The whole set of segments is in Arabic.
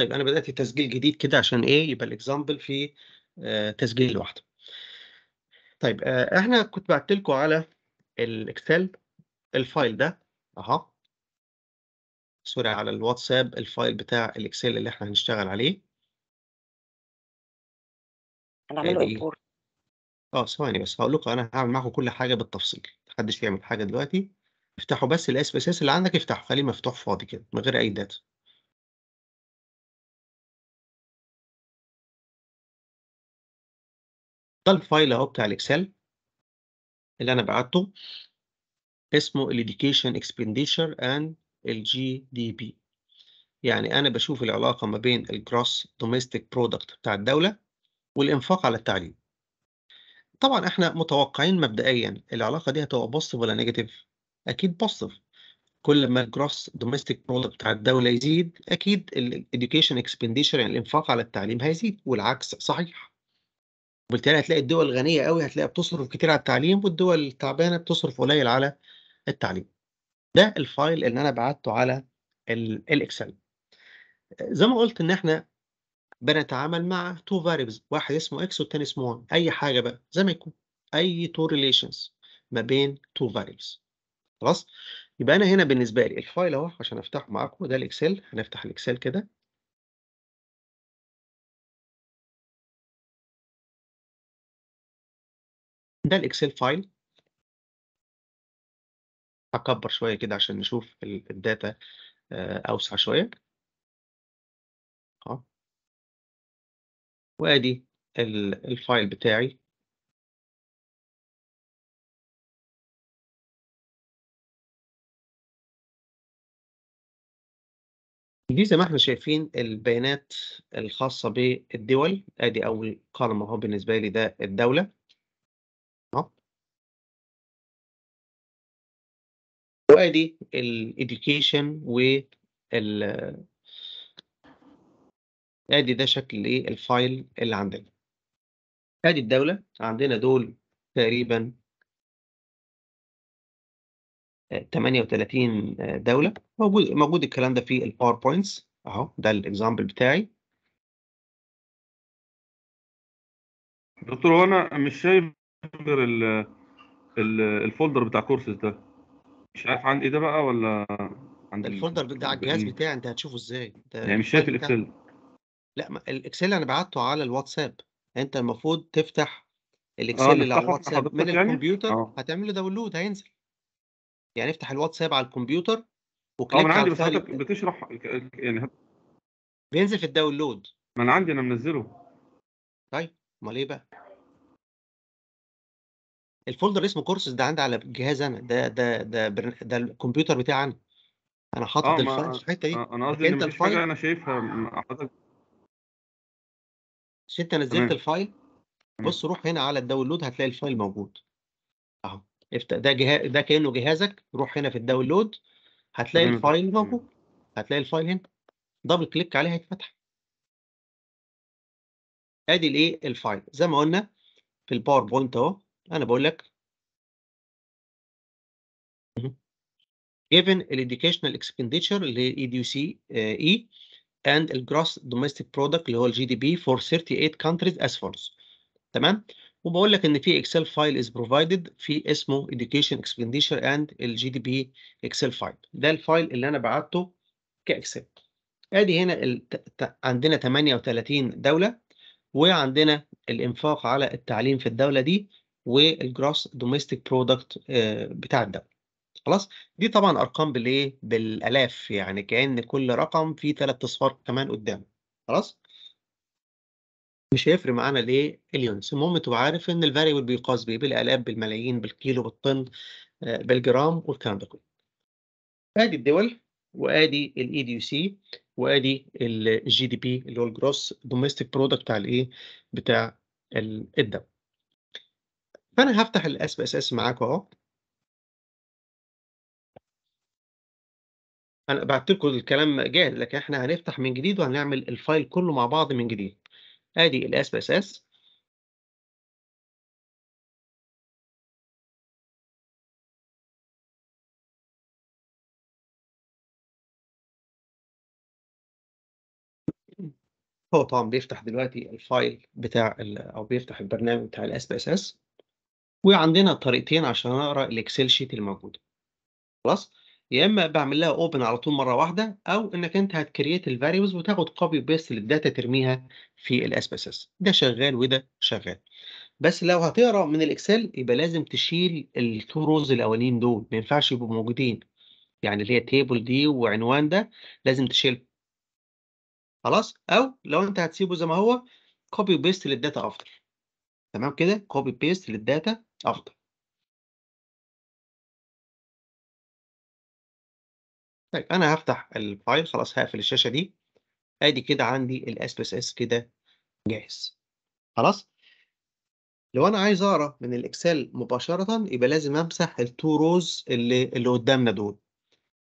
طيب انا بدات تسجيل جديد كده عشان ايه يبقى الاكزامبل في آه، تسجيل لوحده طيب آه، احنا كنت بعت لكم على الاكسل الفايل ده اها سوري على الواتساب الفايل بتاع الاكسل اللي احنا هنشتغل عليه هنعمله امبورت آه،, اه ثواني بس هقول لكم انا هعمل معاكم كل حاجه بالتفصيل محدش يعمل حاجه دلوقتي افتحوا بس الاس بي اس اللي عندك افتحه خليه مفتوح فاضي كده من غير اي داتا طالب فايل اهو بتاع الاكسل اللي انا بعته اسمه الاديوكيشن اكسبنديشر اند الجي دي بي يعني انا بشوف العلاقه ما بين الجروس دوميستيك برودكت بتاع الدوله والانفاق على التعليم طبعا احنا متوقعين مبدئيا العلاقه دي هتبقى بوزيتيف ولا نيجاتيف اكيد بوزيتيف كل ما الجروس دوميستيك برودكت بتاع الدوله يزيد اكيد الاديوكيشن اكسبنديشر يعني الانفاق على التعليم هيزيد والعكس صحيح وبالتالي يعني هتلاقي الدول الغنية قوي هتلاقي بتصرف كتير على التعليم والدول التعبانة بتصرف قليل على التعليم ده الفايل اللي انا بعته على الاكسل زي ما قلت ان احنا بنتعامل مع تو فاريبلز واحد اسمه اكس والتاني اسمه وان اي حاجه بقى زي ما يكون اي تو ريليشنز ما بين تو فاريبلز خلاص يبقى انا هنا بالنسبه لي الفايل اهو عشان افتحه معاكم ده الاكسل هنفتح الاكسل كده ده الاكسل فايل هكبر شويه كده عشان نشوف الداتا آه، اوسع شويه اه وادي الفايل بتاعي دي زي ما احنا شايفين البيانات الخاصة بالدول ادي اول قلم اهو بالنسبة لي ده الدولة وادي الاديوكيشن وال ادي ده شكل ايه الفايل اللي عندنا ادي الدوله عندنا دول تقريبا 38 آه، آه، دوله موجود موجود الكلام ده في الباوربوينتس اهو ده الاكزامبل بتاعي دكتور هو انا مش شايف غير الفولدر بتاع كورسز ده مش عارف عندي ايه ده بقى ولا عندي الفولدر ده على الجهاز بتاعي انت هتشوفه ازاي انت يعني مش شايف الاكسل لا ما الاكسل انا بعته على الواتساب انت المفروض تفتح آه، الاكسل اللي على الواتساب من يعني؟ الكمبيوتر آه. هتعمله داونلود هينزل يعني افتح الواتساب على الكمبيوتر آه، وكليك اه عندي بس حضرتك بتشرح يعني هت... بينزل في الداونلود ما انا عندي انا منزله طيب امال ايه بقى الفولدر اسمه كورسز ده عندي على جهاز انا ده ده ده ده الكمبيوتر بتاعي انا انا حاطط آه الفايل في الحته دي آه، انا قصدي انت الفايل انا شايفها حاطط مش انت نزلت الفايل بص روح هنا على الداونلود هتلاقي الفايل موجود اهو افتح ده جهاز ده كانه جهازك روح هنا في الداونلود هتلاقي تمام. الفايل موجود هتلاقي الفايل هنا دبل كليك عليه هيتفتح ادي الايه الفايل زي ما قلنا في الباوربوينت اهو انا بقول لك given educational expenditure اللي هي EDUC آه، E and the gross domestic product اللي هو الجي دي بي for 38 countries as follows تمام وبقول لك ان في اكسل فايل is provided في اسمه education expenditure and الجي دي بي اكسل فايل ده الفايل اللي انا بعته كاكسل ادي هنا ال... عندنا 38 دوله وعندنا الانفاق على التعليم في الدوله دي والجروس دوميستيك برودكت بتاع الدولة خلاص دي طبعا ارقام بالايه بالالاف يعني كأن كل رقم فيه ثلاث اصفار كمان قدامه خلاص مش هيفرق معانا ليه اليونس المهم تبقى عارف ان الفاريبل بيقاس بيه بالالاف بالملايين بالكيلو بالطن آه، بالجرام والكلام ده كله ادي الدول وادي الاي دي سي وادي الجي دي بي اللي هو الجروس دوميستيك برودكت بتاع الايه بتاع الدوله فانا هفتح الاس بي اس اس معاكم اهو انا بعت لكم الكلام جاهز لكن احنا هنفتح من جديد وهنعمل الفايل كله مع بعض من جديد ادي الاس بي اس اس هو طبعا بيفتح دلوقتي الفايل بتاع او بيفتح البرنامج بتاع الاس بي اس اس وعندنا طريقتين عشان اقرا الاكسل شيت الموجوده خلاص يا اما بعمل لها اوبن على طول مره واحده او انك انت هتكريت الفاريوز وتاخد كوبي بيست للداتا ترميها في الاسبسس ده شغال وده شغال بس لو هتقرا من الاكسل يبقى لازم تشيل التو روز الاولين دول ما ينفعش يبقوا موجودين يعني اللي هي تيبل دي وعنوان ده لازم تشيل خلاص او لو انت هتسيبه زي ما هو كوبي بيست للداتا افضل تمام كده كوبي بيست للداتا افضل طيب انا هفتح الفايل خلاص هقفل الشاشه دي ادي كده عندي الاس بي اس كده جاهز خلاص لو انا عايز اقرا من الاكسل مباشره يبقى لازم امسح التو روز اللي اللي قدامنا دول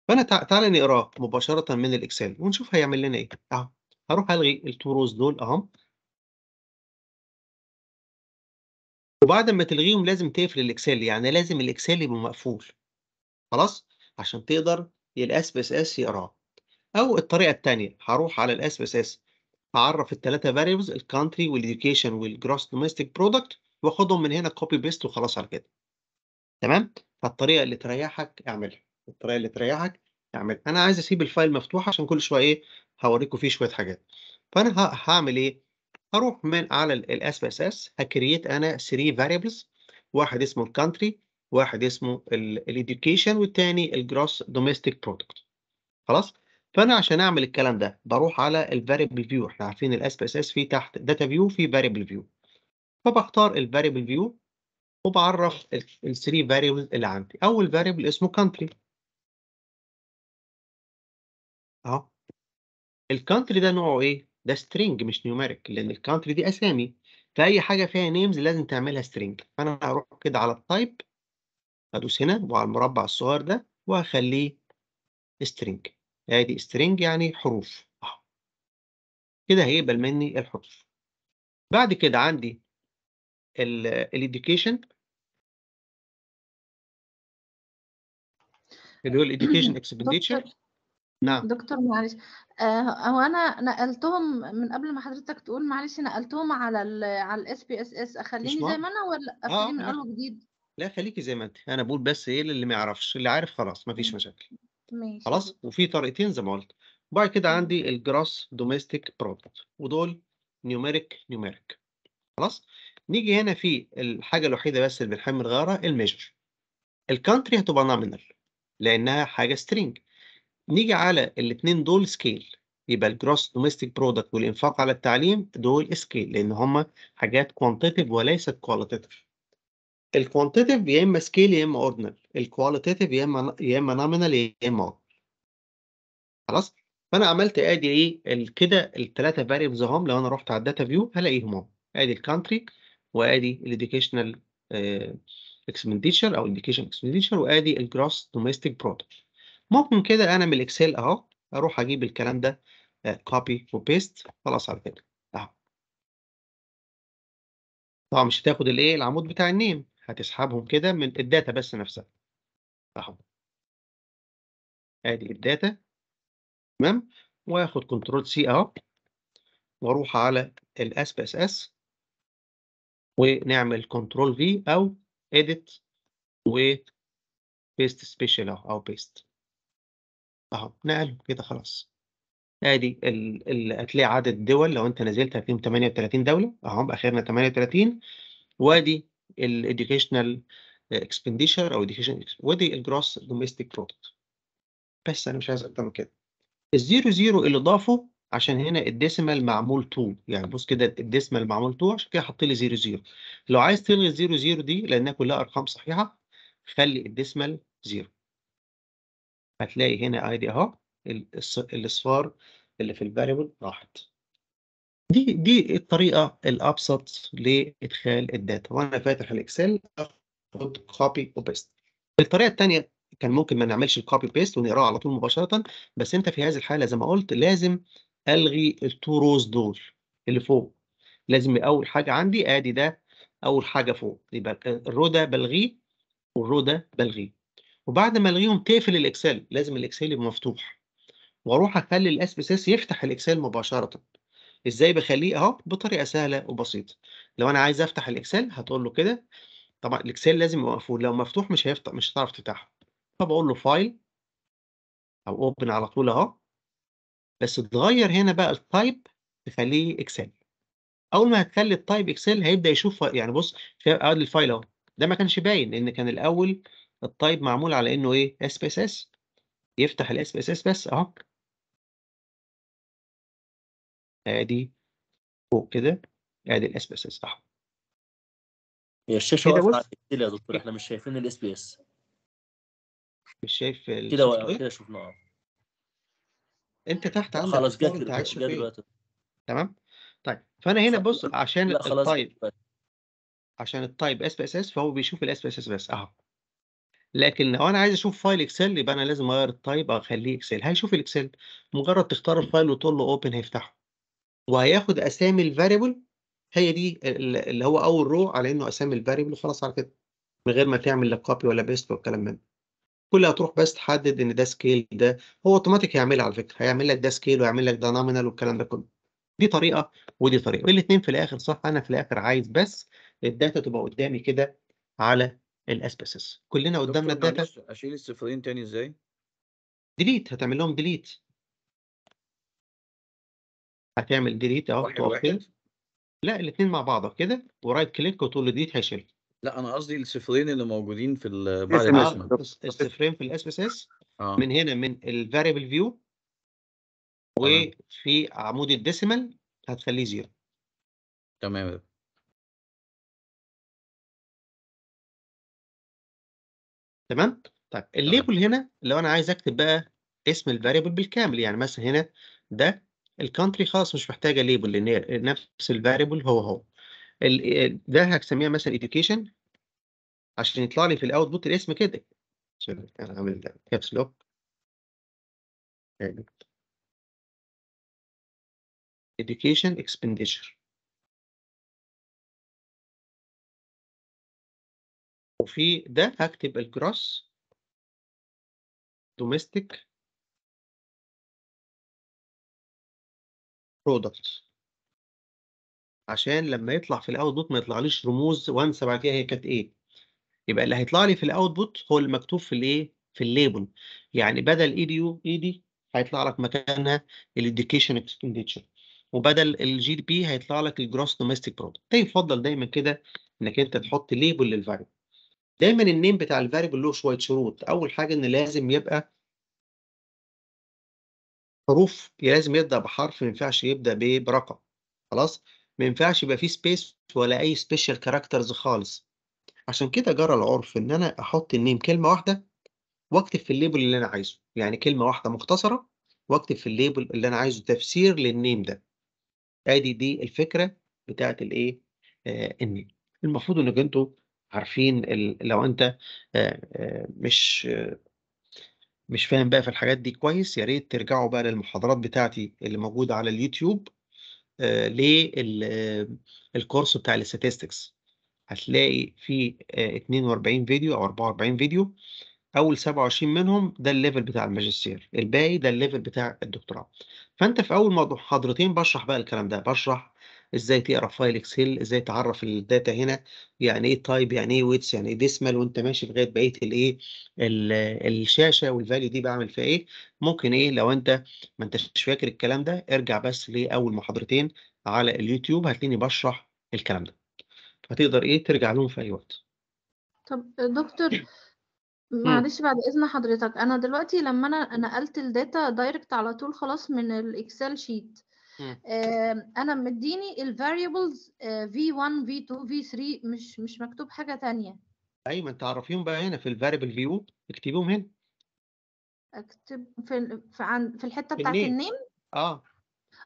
فانا تعالى نقراه مباشره من الاكسل ونشوف هيعمل لنا ايه اهو هروح الغي التو روز دول اهم وبعد ما تلغيهم لازم تقفل الاكسل يعني لازم الاكسل يبقى مقفول خلاص عشان تقدر الاس بي اس اس يقراه او الطريقه الثانيه هروح على الاس بي اس اس اعرف الثلاثه فاريبلز الكونتري والاديوكيشن والجروس دوميستيك برودكت واخدهم من هنا كوبي بيست وخلاص على كده تمام فالطريقه اللي تريحك اعملها الطريقه اللي تريحك اعملها انا عايز اسيب الفايل مفتوح عشان كل شويه ايه هوريكم فيه شويه حاجات فانا هعمل ايه هروح من على اس اس هكريت انا 3 فاريبلز واحد اسمه country واحد اسمه education والتاني الجروس دوميستيك برودكت خلاص فانا عشان اعمل الكلام ده بروح على الفاريبل فيو احنا عارفين اس اس في تحت داتا فيو في فاريبل فيو فبختار الفاريبل فيو وبعرف 3 فاريبلز اللي عندي اول فاريبل اسمه country اهو country ده نوعه ايه ده string مش نيوميريك لان الكونتري دي اسامي فاي حاجه فيها نيمز لازم تعملها string فانا هروح كده على التايب هدوس هنا وعلى المربع الصغير ده وهخليه string ادي string يعني حروف كده هيقبل مني الحروف بعد كده عندي الاديوكيشن اللي هو الاديوكيشن اكسبنديتشر نعم. دكتور معلش آه، هو انا نقلتهم من قبل ما حضرتك تقول معلش نقلتهم على الـ على الاس بي اس اس اخليني زي ما انا ولا اه من اول جديد لا خليكي زي ما انت انا بقول بس ايه للي ما يعرفش اللي عارف خلاص مفيش مشاكل ماشي خلاص وفي طريقتين زي ما قلت بعد كده عندي الجراس دوميستيك برودكت ودول نيوميريك نيوميريك خلاص نيجي هنا في الحاجه الوحيده بس اللي بنحمل غيرها الميجر الكانتري هتبقى نومينال لانها حاجه سترينج نيجي على الاثنين دول سكيل يبقى الجروس دوميستيك برودكت والانفاق على التعليم دول سكيل لان هما حاجات كوانتيتيف وليست كواليتيف الكوانتيتيف يا اما سكيل يا اما اوردينال الكواليتيف يا اما يا اما نومينال يا اما خلاص فانا عملت ادي ايه كده الثلاثه فاريبلز اهم لو انا رحت على الداتا فيو هلاقيهم اهم ادي الكانتري وادي الاديوكيشنال اكسبنديتشر آه، او الاديوكيشن اكسبنديتشر وادي الجروس دوميستيك برودكت ممكن كده انا من الاكسل اهو اروح اجيب الكلام ده كوبي آه، وبيست خلاص على كده اهو طبعا مش هتاخد الايه العمود بتاع النيم هتسحبهم كده من الداتا بس نفسها اهو ادي الداتا تمام واخد كنترول سي اهو واروح على الاس بي اس اس ونعمل كنترول في او اديت و بيست سبيشال اهو او بيست اهو نقله كده خلاص ادي هتلاقي عدد الدول لو انت نزلت فيهم 38 دوله اهو باخرنا 38 وادي الايديوكيشنال اكسبنديشر او education ودي الجروس دوميستيك برودكت بس انا مش عايز اكتر من كده الزيرو زيرو اللي ضافه عشان هنا الديسمال معمول 2 يعني بص كده الديسمال معمول 2 عشان كده حط لي زيرو زيرو لو عايز تلغي الزيرو زيرو دي لانها كلها ارقام صحيحه خلي الديسمال زيرو هتلاقي هنا ايدي اهو الاصفار اللي في الفاريبل راحت دي دي الطريقه الابسط لادخال الداتا وانا فاتح الاكسل اخد كوبي وبيست الطريقه الثانيه كان ممكن ما نعملش الكوبي بيست ونقراه على طول مباشره بس انت في هذه الحاله زي ما قلت لازم الغي التو روز دول اللي فوق لازم اول حاجه عندي ادي ده اول حاجه فوق يبقى الرو ده بلغيه والرو ده بلغيه وبعد ما الغيهم تقفل الاكسل لازم الاكسل يبقى مفتوح واروح اخلي الاس بي اس يفتح الاكسل مباشره ازاي بخليه اهو بطريقه سهله وبسيطه لو انا عايز افتح الاكسل هتقول له كده طبعا الاكسل لازم يبقى مقفول لو مفتوح مش هيفتح مش هتعرف تفتحه فبقول له فايل او اوبن على طول اهو بس تغير هنا بقى التايب تخليه اكسل اول ما هتخلي التايب اكسل هيبدا يشوف يعني بص ادي الفايل اهو ده ما كانش باين لان كان الاول التايب معمول على انه ايه اس بي اس اس يفتح الاس بي اس اس بس اهو ادي فوق كده ادي الاس بي اس اس اهو هي الشاشه واقفه كتير يا دكتور احنا مش شايفين الاس بي اس مش شايف كده كده شفناه آه. انت تحت عندك خلاص جت إيه. دلوقتي تمام طيب فانا هنا بص عشان التايب عشان التايب اس بي اس اس فهو بيشوف الاس بي اس اس بس اهو لكن لو انا عايز اشوف فايل اكسل يبقى انا لازم اغير التايب اخليه اكسل هيشوف الاكسل مجرد تختار الفايل وتقول له اوبن هيفتحه وهياخد اسامي الفاريبل هي دي اللي هو اول رو على انه اسامي الفاريبل وخلاص على كده من غير ما تعمل لا كوبي ولا بيست والكلام من ده كلها تروح بس تحدد ان ده سكيل ده هو اوتوماتيك هيعملها على فكره هيعمل لك ده سكيل ويعمل لك ده نومينال والكلام ده كله دي طريقه ودي طريقه الاثنين في الاخر صح انا في الاخر عايز بس الداتا تبقى قدامي كده على الاسبيسس كلنا قدامنا الداتا اشيل الصفرين تاني ازاي ديليت هتعمل لهم ديليت هتعمل ديليت اهو توفر كده لا الاثنين مع بعض كده ورايت كليك وتقول له ديليت هيشيل لا انا قصدي الصفرين اللي موجودين في بعد الاسم آه، الصفرين في الاس آه. اس من هنا من الفاريبل فيو وفي عمود الديسيمال هتخليه زيرو تمام تمام؟ طيب الليبل هنا لو أنا عايز أكتب بقى اسم الفاريبل بالكامل يعني مثلا هنا ده الكونتري خلاص مش محتاجة ليبل لأن نفس الفاريبل هو هو ده هسميها مثلا education عشان يطلع لي في الاوتبوت الاسم كده انا عامل ده كابس لوك education expenditure وفي ده هكتب الجروس دوميستيك برودكت عشان لما يطلع في الاوتبوت ما يطلعليش رموز وانسى بعد كده هي كانت ايه يبقى اللي هيطلع لي في الاوتبوت هو اللي مكتوب في الايه في الليبل يعني بدل اي دي يو اي دي هيطلع لك مكانها الاديوكيشن اكسبندتشر وبدل الجي دي بي هيطلع لك الجروس دوميستيك برودكت يفضل دايما كده انك انت تحط ليبل للفاليو دايما النيم بتاع الفاريبل له شويه شروط اول حاجه ان لازم يبقى حروف يعني لازم يبدا بحرف ما ينفعش يبدا برقم خلاص ما ينفعش يبقى فيه سبيس ولا اي سبيشال كاركترز خالص عشان كده جرى العرف ان انا احط النيم كلمه واحده واكتب في الليبل اللي انا عايزه يعني كلمه واحده مختصره واكتب في الليبل اللي انا عايزه تفسير للنيم ده ادي دي الفكره بتاعت الايه آه النيم المفروض انك انتوا عارفين لو أنت آه، آه، مش مش فاهم بقى في الحاجات دي كويس يا ريت ترجعوا بقى للمحاضرات بتاعتي اللي موجودة على اليوتيوب آه، للكورس بتاع الاستاتستكس هتلاقي في 42 فيديو او 44 فيديو اول 27 منهم ده الليفل بتاع الماجستير الباقي ده الليفل بتاع الدكتوراه فانت في اول محاضرتين بشرح بقى الكلام ده بشرح ازاي تقرا فايل اكسل ازاي تعرف الداتا هنا يعني ايه تايب يعني ايه ويتس يعني ايه ديسمال وانت ماشي لغايه بقيه الايه الشاشه والفاليو دي بعمل فيها ايه ممكن ايه لو انت ما انتش فاكر الكلام ده ارجع بس لاول محاضرتين على اليوتيوب هتلاقيني بشرح الكلام ده فتقدر ايه ترجع لهم في اي وقت طب دكتور معلش بعد اذن حضرتك انا دلوقتي لما انا نقلت الداتا دايركت على طول خلاص من الاكسل شيت انا مديني الفاريبلز v1 v2 v3 مش مش مكتوب حاجه تانية ايوه انت عرفيهم بقى هنا في الفاريبل فيو اكتبيهم هنا اكتب في في, عن في الحته بتاعت النيم اه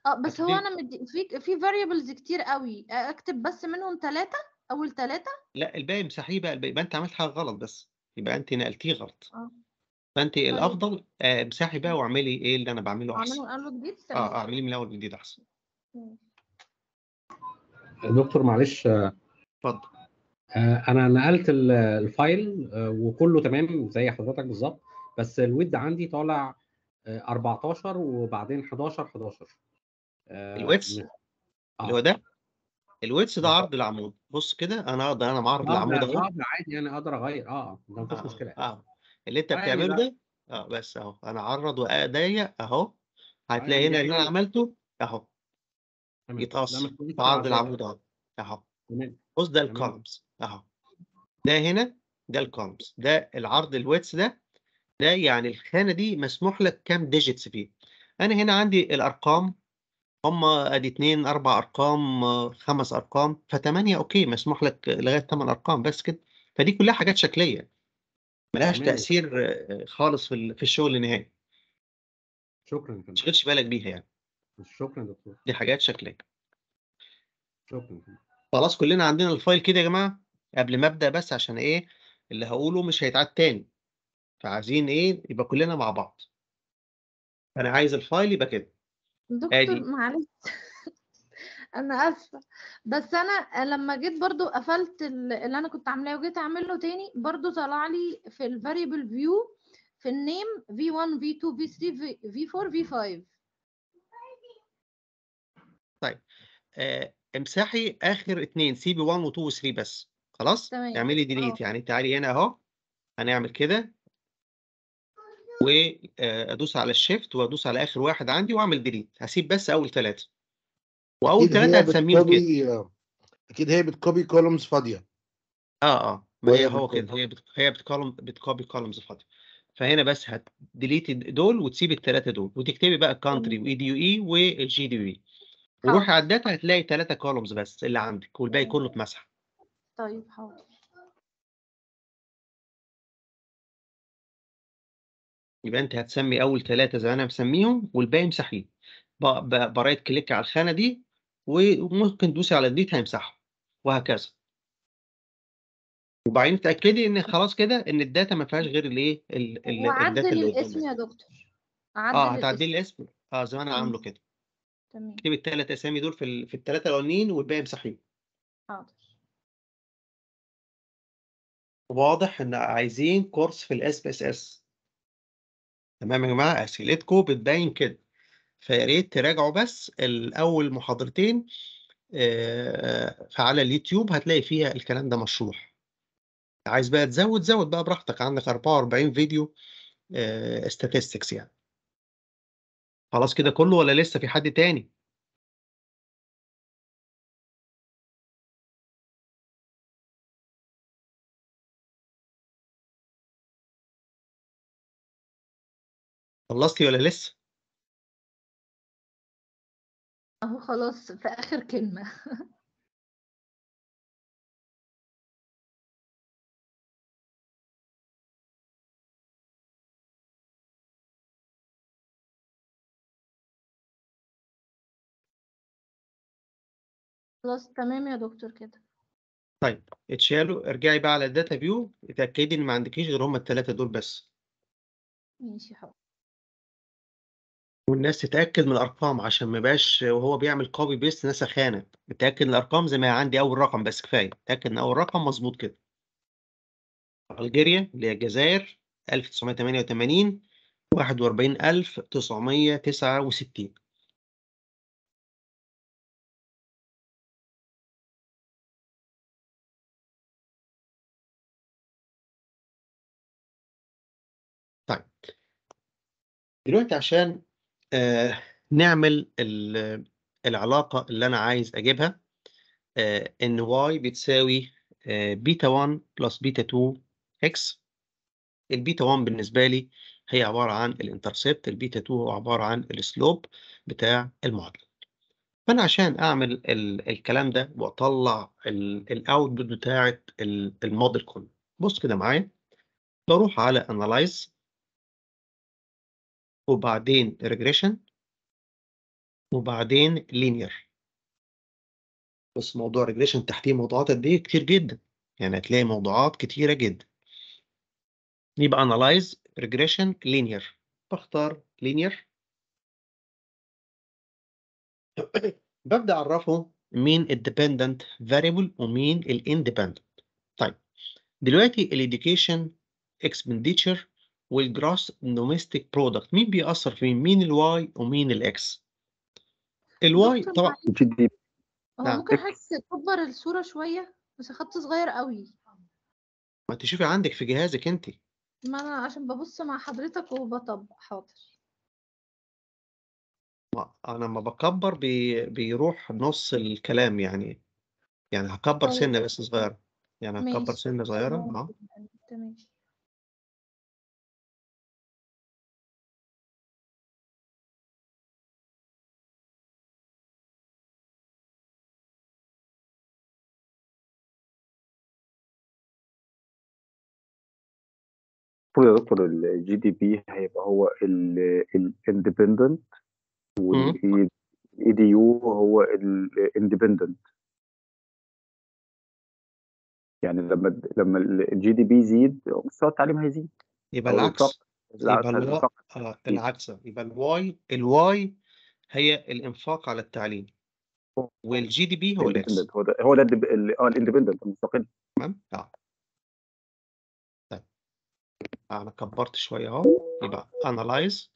اه بس أكتب. هو انا مدي في في فاريبلز كتير قوي آه، اكتب بس منهم ثلاثه اول ثلاثه لا الباقي امسحيه بقى يبقى انت عملت حاجه غلط بس يبقى انت نقلتيه غلط اه فأنتِ طيب. الأفضل امسحي بقى واعملي إيه اللي أنا بعمله أحسن. أعمله من أول جديد؟ آه، اعمليه من أول جديد أحسن. دكتور معلش آه، اتفضل. آه، أنا نقلت الفايل آه، وكلّه تمام زي حضرتك بالظبط بس الود عندي طالع 14 وبعدين 11، 11 11 الويتس آه. اللي هو ده، الويتس ده عرض العمود، بُص كده أنا اقدر أنا معرّض العمود أهو. آه، عادي يعني أقدر أغيّر آه، ده ما فيش آه، مشكلة آه. اللي انت بتعمله ده اه بس اهو انا اعرض وضيق اهو هتلاقي هنا اللي انا أيوه. عملته اهو يتقص في عرض العمود اهو اهو بص ده تمام اهو ده هنا ده الكاربس ده العرض الويتس ده ده يعني الخانه دي مسموح لك كام ديجيتس فيه انا هنا عندي الارقام هم ادي اثنين اربع ارقام خمس ارقام فثمانيه اوكي مسموح لك لغايه ثمان ارقام بس كده فدي كلها حاجات شكليه ملهاش تاثير آه، خالص في, في الشغل النهائي شكرا ما تشغلش بالك بيها يعني شكرا دكتور دي حاجات شكليه شكرا خلاص كلنا عندنا الفايل كده يا جماعه قبل ما ابدا بس عشان ايه اللي هقوله مش هيتعاد تاني فعايزين ايه يبقى كلنا مع بعض انا عايز الفايل يبقى كده دكتور معلش انا اسفه بس انا لما جيت برضو قفلت اللي انا كنت عاملاه وجيت اعمله تاني برضو طلع لي في الفاريبل فيو في النيم v1 v2 v3 v4 v5 طيب آه، امسحي اخر اثنين سيبي 1 و2 و3 بس خلاص تمام. اعملي ديليت يعني تعالي هنا اهو هنعمل كده وادوس آه، على الشيفت وادوس على اخر واحد عندي واعمل ديليت هسيب بس اول ثلاثه واول ثلاثه هتسميهم كده اكيد هي بتكوبي كولومز فاضيه اه اه ما هي طيب، هو كده هي هي بتكولم بتكوبي كولومز فاضيه فهنا بس هتديليت دول وتسيب الثلاثه دول وتكتبي بقى الكانتري واي دي يو اي والجي دي يو اي وروحي على الداتا هتلاقي ثلاثه كولومز بس اللي عندك والباقي كله اتمسح طيب حاضر يبقى انت هتسمي اول ثلاثه زي ما انا مسميهم والباقي مسحيه برايت كليك على الخانه دي وممكن تدوسي على الديت هيمسحه وهكذا وبعدين تاكدي ان خلاص كده ان الداتا ما فيهاش غير الايه الداتا اللي الاسم يا دكتور عدل اه هتعدلي الاسم اه زي ما انا آه. عامله كده تمام اكتبي الثلاث اسامي دول في ال... في الثلاثه الاولانيين والباقي امسحيهم حاضر واضح ان عايزين كورس في الاس بي اس اس تمام يا جماعه اسئلتكم بتبين كده فيا ريت تراجعوا بس الاول محاضرتين آه، فعلى اليوتيوب هتلاقي فيها الكلام ده مشروح عايز بقى تزود زود بقى براحتك عندك 44 فيديو آه، statistics يعني خلاص كده كله ولا لسه في حد تاني خلصتي ولا لسه اهو خلاص في اخر كلمه خلاص تمام يا دكتور كده طيب اتشالوا ارجعي بقى على الداتا فيو اتاكدي ان ما عندكيش غير هما الثلاثه دول بس ماشي حاضر والناس تتأكد من الأرقام عشان ما يبقاش وهو بيعمل كوبي بيست ناس خانت بتأكد من الأرقام زي ما هي عندي أول رقم بس كفاية، أتأكد إن أول رقم مظبوط كده. ألجيريا اللي هي الجزائر 1988 41969 طيب دلوقتي عشان آه، نعمل العلاقة اللي أنا عايز أجيبها آه، إن y بتساوي آه، بيتا 1 بلس بيتا 2 x البيتا 1 بالنسبة لي هي عبارة عن الانترسبت البيتا 2 هو عبارة عن السلوب بتاع المعادلة فأنا عشان أعمل الكلام ده وأطلع الأوتبوت بتاعة الموديل كله بص كده معايا بروح على Analyze وبعدين ريجريشن وبعدين لينير بس موضوع ريجريشن تحتيه موضوعات قد ايه كتير جدا يعني هتلاقي موضوعات كتيره جدا يبقى انالايز ريجريشن لينير بختار لينير ببدا اعرفه مين الديبندنت فاريبل ومين الاندبندنت طيب دلوقتي الاديوكيشن اكسبنديتشر والجراس دوميستيك برودكت مين بيأثر في مين الواي ومين الاكس الواي طبعا هو نعم. ممكن حاسس تكبر الصورة شوية بس خط صغير قوي ما تشوفي عندك في جهازك انت ما انا عشان ببص مع حضرتك وبطبق حاضر انا لما بكبر بي... بيروح نص الكلام يعني يعني هكبر طيب. سنه بس صغيره يعني هكبر ماشي. سنه صغيره اه تمام دكتور الجي دي بي هيبقى هو الاندبندنت والاي دي يو هو الاندبندنت يعني لما لما الجي دي بي يزيد مستوى التعليم هيزيد يبقى العكس يبقى آه، العكس يبقى الواي الواي هي الانفاق على التعليم والجي دي بي هو الاكس هو ده هو ده اه الاندبندنت المستقل تمام اه انا كبرت شويه اهو يبقى analyze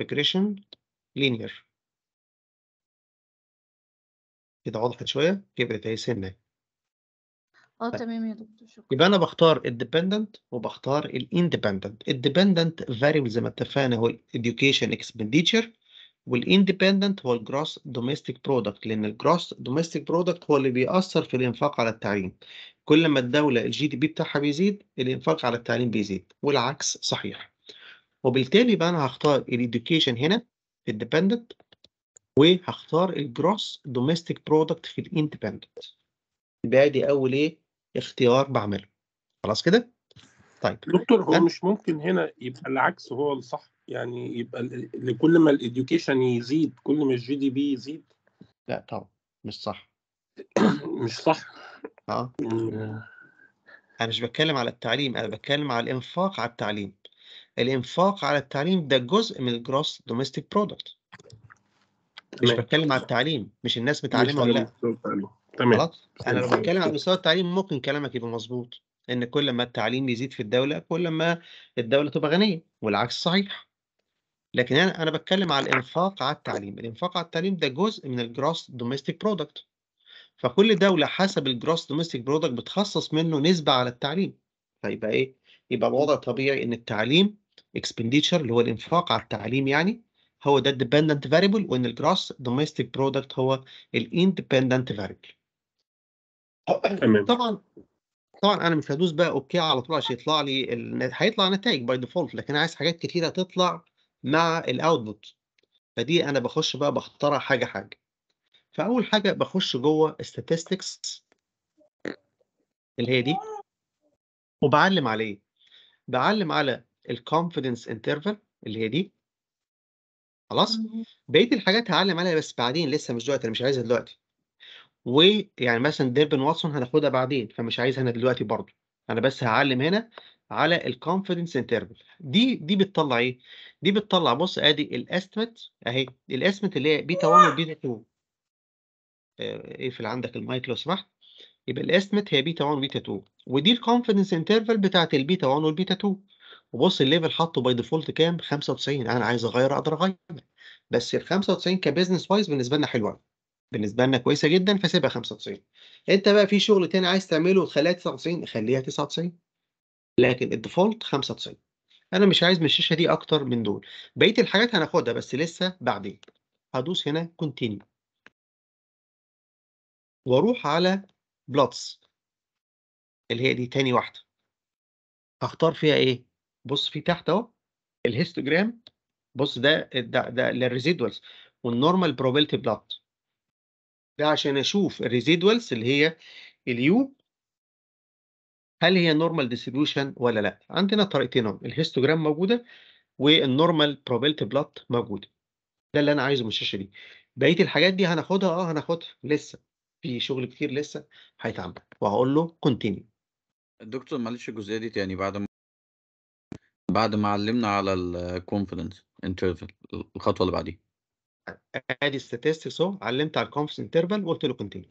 regression linear كده وضحت شويه كبرت اهي سنه اه طيب. تمام يا دكتور شكرا يبقى انا بختار الديبندنت وبختار الاندبندنت الديبندنت فاريبل زي ما اتفقنا هو education expenditure والاندبندنت هو الجروس دوميستيك برودكت لان الجروس دوميستيك برودكت هو اللي بيأثر في الانفاق على التعليم كل ما الدولة الجي دي بي بتاعها بيزيد الإنفاق على التعليم بيزيد والعكس صحيح وبالتالي بقى أنا هختار الإديوكيشن هنا الديبندنت وهختار الجروس دوميستيك برودكت في الاندبندنت يبقى دي أول إيه اختيار بعمله خلاص كده؟ طيب دكتور هو مش ممكن هنا يبقى العكس هو الصح يعني يبقى لكل ما الإديوكيشن يزيد كل ما الجي دي بي يزيد لا طبعا مش صح مش صح آه. آه أنا مش بتكلم على التعليم، أنا باتكلم على الإنفاق على التعليم. انا بتكلم علي الانفاق على التعليم ده جزء من الجروس دوميستيك برودكت مش بتكلم على التعليم، مش الناس متعلمة ولا لأ. تمام. خلاص؟ أنا لو بتكلم على مستوى التعليم ممكن كلامك يبقى مظبوط إن كل ما التعليم يزيد في الدولة كل ما الدولة تبقى غنية والعكس صحيح. لكن أنا أنا بتكلم على الإنفاق على التعليم، الإنفاق على التعليم ده جزء من الجروس دوميستيك برودكت فكل دولة حسب الجروس دوميستيك برودكت بتخصص منه نسبة على التعليم فيبقى إيه؟ يبقى الوضع طبيعي إن التعليم اكسبنديتشر اللي هو الإنفاق على التعليم يعني هو ده الديبندنت فاريبل وإن الجروس دوميستيك برودكت هو الاندبندنت فاريبل طبعا طبعا انا مش هدوس بقى اوكي على طول عشان يطلع لي ال... هيطلع نتائج باي ديفولت لكن عايز حاجات كتيره تطلع مع الاوتبوت فدي انا بخش بقى بختارها حاجه حاجه فاول حاجه بخش جوه statistics اللي هي دي وبعلم عليه بعلم على الكونفيدنس انترفال اللي هي دي خلاص بقيه الحاجات هعلم عليها بس بعدين لسه مش دلوقتي انا مش عايزها دلوقتي ويعني مثلا ديربن واتسون هناخدها بعدين فمش عايزها انا دلوقتي برضه انا بس هعلم هنا على الكونفيدنس انترفال دي دي بتطلع ايه دي بتطلع بص ادي الاستمت اهي الاستمت اللي هي بيتا 1 وبيتا 2 آه، اقفل عندك المايك لو سمحت يبقى الاستمت هي بيتا 1 وبيتا 2 ودي الكونفدنس انترفال بتاعت البيتا 1 والبيتا 2 وبص الليفل حاطه باي ديفولت كام 95 انا عايز اغير اقدر اغير بس ال 95 كبزنس وايز بالنسبه لنا حلوه بالنسبه لنا كويسه جدا فسيبها 95 انت بقى في شغل تاني عايز تعمله وتخليها 99 خليها 99 لكن الديفولت 95 انا مش عايز من الشاشه دي اكتر من دول بقيه الحاجات هناخدها بس لسه بعدين هدوس هنا كونتينيو واروح على بلاتس اللي هي دي تاني واحده هختار فيها ايه بص في تحت اهو الهيستوجرام بص ده ده ده للريزيدوالز والنورمال بروبيلتي بلوت ده عشان اشوف الريزيدوالز اللي هي اليو هل هي نورمال ديستريبيوشن ولا لا عندنا طريقتين اهو الهيستوجرام موجوده والنورمال بروبيلتي بلوت موجوده ده اللي انا عايزه من الشاشه دي بقيه الحاجات دي هناخدها اه هناخدها لسه في شغل كتير لسه هيتعمل وهقول له كونتينيو الدكتور معلش الجزئيه دي تاني بعد ما بعد ما علمنا على الكونفدنس انترفال الخطوه اللي بعديها ادي ستاتستكس اهو علمت على الكونفدنس انترفال وقلت له كونتينيو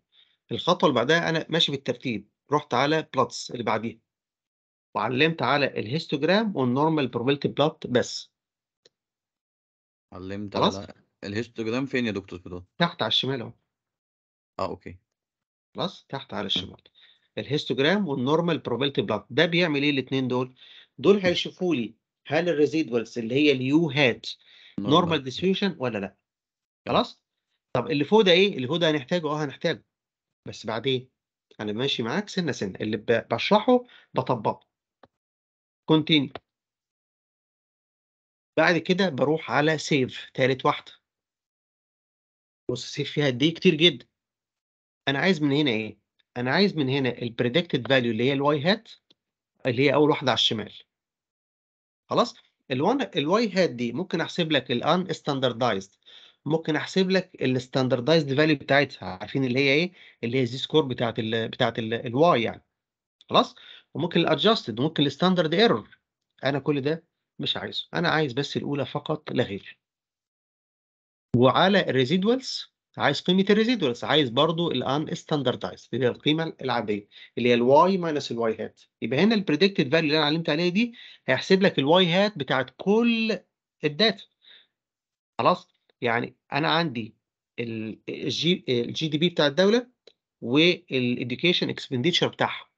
الخطوه اللي بعدها انا ماشي بالترتيب رحت على بلاتس اللي بعديها وعلمت على الهيستوجرام والنورمال بروبابيلتي بلات بس علمت على الهيستوجرام فين يا دكتور فضول تحت على الشمال اهو اه اوكي خلاص تحت على إمم. الشمال الهيستوجرام والنورمال بروبابيلتي بلاد ده بيعمل ايه الاثنين دول دول إمم. هيشوفوا لي هل الريزيدوالز اللي هي اليو هات نورمال ديستريبيوشن ولا لا آه. خلاص طب اللي فوق ده ايه اللي فوق ده هنحتاجه اه هنحتاجه بس بعدين انا ماشي معاك سنه سنه اللي بشرحه بطبقه كونتينيو بعد كده بروح على سيف ثالث واحده بص سيف فيها قد ايه كتير جدا انا عايز من هنا ايه انا عايز من هنا البريدكتد فاليو اللي هي الواي هات اللي هي اول واحده على الشمال خلاص الوان الواي هات دي ممكن احسب لك الان ستاندردايزد ممكن احسب لك الستاندردايزد فاليو بتاعتها عارفين اللي هي ايه اللي هي زي سكور بتاعت الـ بتاعت الواي يعني خلاص وممكن الادجستد وممكن الستاندرد ايرور انا كل ده مش عايزه انا عايز بس الاولى فقط لا غير وعلى الريزيدوالز عايز قيمه الريزيدوالز عايز برضو الان ستاندردايز اللي هي القيمه العاديه اللي هي الواي ماينس الواي هات يبقى هنا البريدكتد فاليو اللي انا علمت عليها دي هيحسب لك الواي هات بتاعت كل الداتا خلاص يعني انا عندي الجي الجي دي بي بتاع الدوله والاديوكيشن اكسبنديتشر بتاعها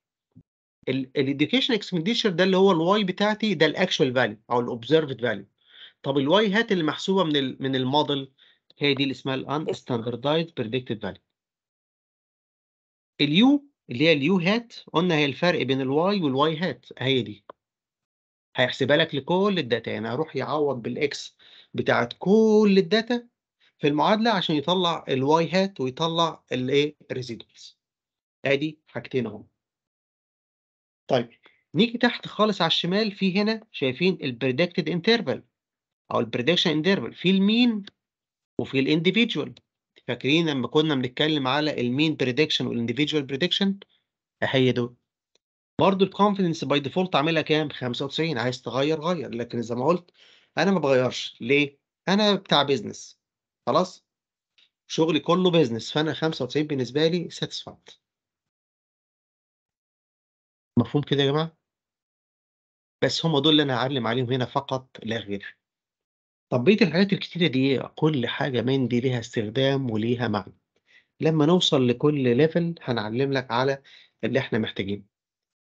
الاديوكيشن اكسبنديتشر ده اللي هو الواي بتاعتي ده الاكشوال فاليو او الاوبزرفد فاليو طب الواي هات اللي محسوبه من من الموديل هي دي اللي اسمها الان ستاندردايز بريدكتد فاليو اليو اللي هي اليو هات قلنا هي الفرق بين الواي والواي هات هي دي هيحسبها لك لكل الداتا يعني هروح يعوض بالاكس بتاعت كل الداتا في المعادله عشان يطلع الواي هات ويطلع الايه ريزيدوالز ادي حاجتين اهم طيب نيجي تحت خالص على الشمال في هنا شايفين البريدكتد انترفال او البريدكشن انترفال في المين وفي الانديفيدوال فاكرين لما كنا بنتكلم على المين بريدكشن والانديفيدوال بريدكشن هي دول برضه الكونفدنس باي ديفولت عاملها كام 95 عايز تغير غير لكن زي ما قلت انا ما بغيرش ليه انا بتاع بيزنس خلاص شغلي كله بيزنس فانا 95 بالنسبه لي ساتسفايد مفهوم كده يا جماعه بس هم دول اللي انا هعلم عليهم هنا فقط لا غير طب بين الحاجات الكتيرة دي كل حاجة من دي ليها استخدام وليها معنى لما نوصل لكل ليفل هنعلم لك على اللي احنا محتاجينه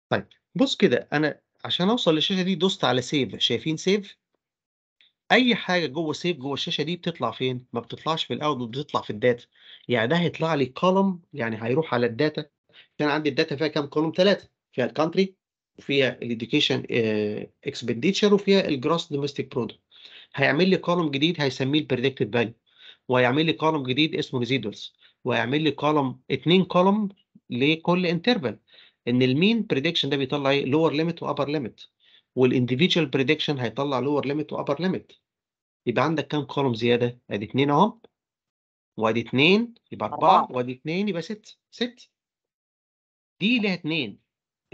طيب بص كده انا عشان اوصل للشاشة دي دوست على سيف شايفين سيف اي حاجه جوه سيف جوه الشاشه دي بتطلع فين ما بتطلعش في الاوت بتطلع في الداتا يعني ده هيطلع لي كولم يعني هيروح على الداتا كان عندي الداتا فيها كام كولم ثلاثه فيها الكونتري وفيها الاديوكيشن اكسبنديتشر آه، وفيها الجراس دوميستيك برودكت هيعمل لي كولوم جديد هيسميه البريدكتد فاليو وهيعمل لي كولوم جديد اسمه ريزيدوالز وهيعمل لي كولوم اثنين كولوم لكل انترفال ان المين بريدكشن ده بيطلع ايه لور ليميت وابر ليميت والانديفيديوال بريدكشن هيطلع لور ليميت وابر ليميت يبقى عندك كام كولوم زياده ادي اثنين اهم وادي اثنين يبقى اربعه وادي اثنين يبقى ست ست دي ليها اثنين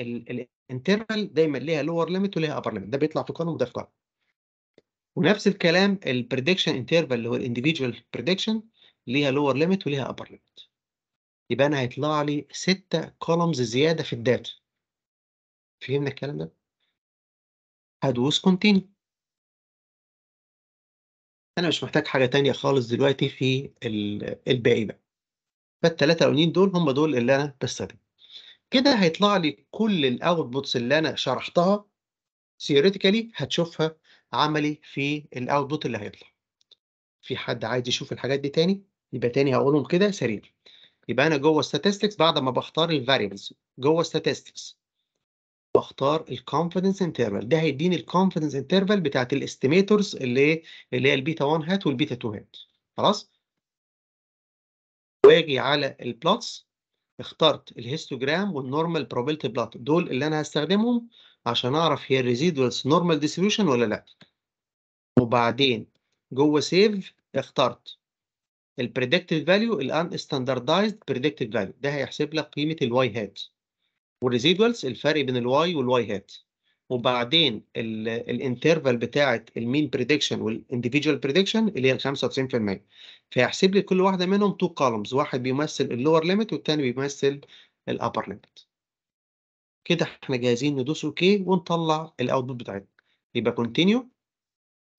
الانترفال دايما ليها لور ليميت وليها ابر ليميت ده بيطلع في كولوم وده في كولوم ونفس الكلام البريدكشن انترفال اللي هو الانديفيدوال بريدكشن ليها لور ليميت وليها ابر ليميت يبقى انا هيطلع لي ستة كولمز زياده في الداتا فهمنا الكلام ده هدوس كونتينيو انا مش محتاج حاجه تانية خالص دلوقتي في الباقي بقى فالثلاثه الاولين دول هم دول اللي انا بستخدمهم كده هيطلع لي كل الاوتبوتس اللي انا شرحتها ثيوريتيكالي هتشوفها عملي في الاوتبوت اللي هيطلع في حد عايز يشوف الحاجات دي تاني يبقى تاني هقولهم كده سريع يبقى انا جوه statistics بعد ما بختار الفاريبلز جوه statistics بختار الكونفيدنس انترفال ده هيديني الكونفيدنس انترفال بتاعت الاستيميتورز اللي اللي هي البيتا 1 هات والبيتا 2 هات خلاص واجي على البلوتس اخترت الهيستوجرام والنورمال بروبابيلتي بلوت دول اللي انا هستخدمهم عشان اعرف هي الريزيدوالز نورمال ديستريبيوشن ولا لا وبعدين جوه سيف اخترت predicted فاليو الان ستاندردايزد predicted فاليو ده هيحسب لك قيمه الواي هات والريزيدوالز الفرق بين الواي والواي هات وبعدين الانترفال بتاعه المين بريدكشن individual بريدكشن اللي هي 95% فيحسب لي كل واحده منهم تو كولمز واحد بيمثل اللور ليميت والثاني بيمثل الابر ليميت كده احنا جاهزين ندوس اوكي ونطلع الاوتبوت بتاعتنا يبقى كونتينيو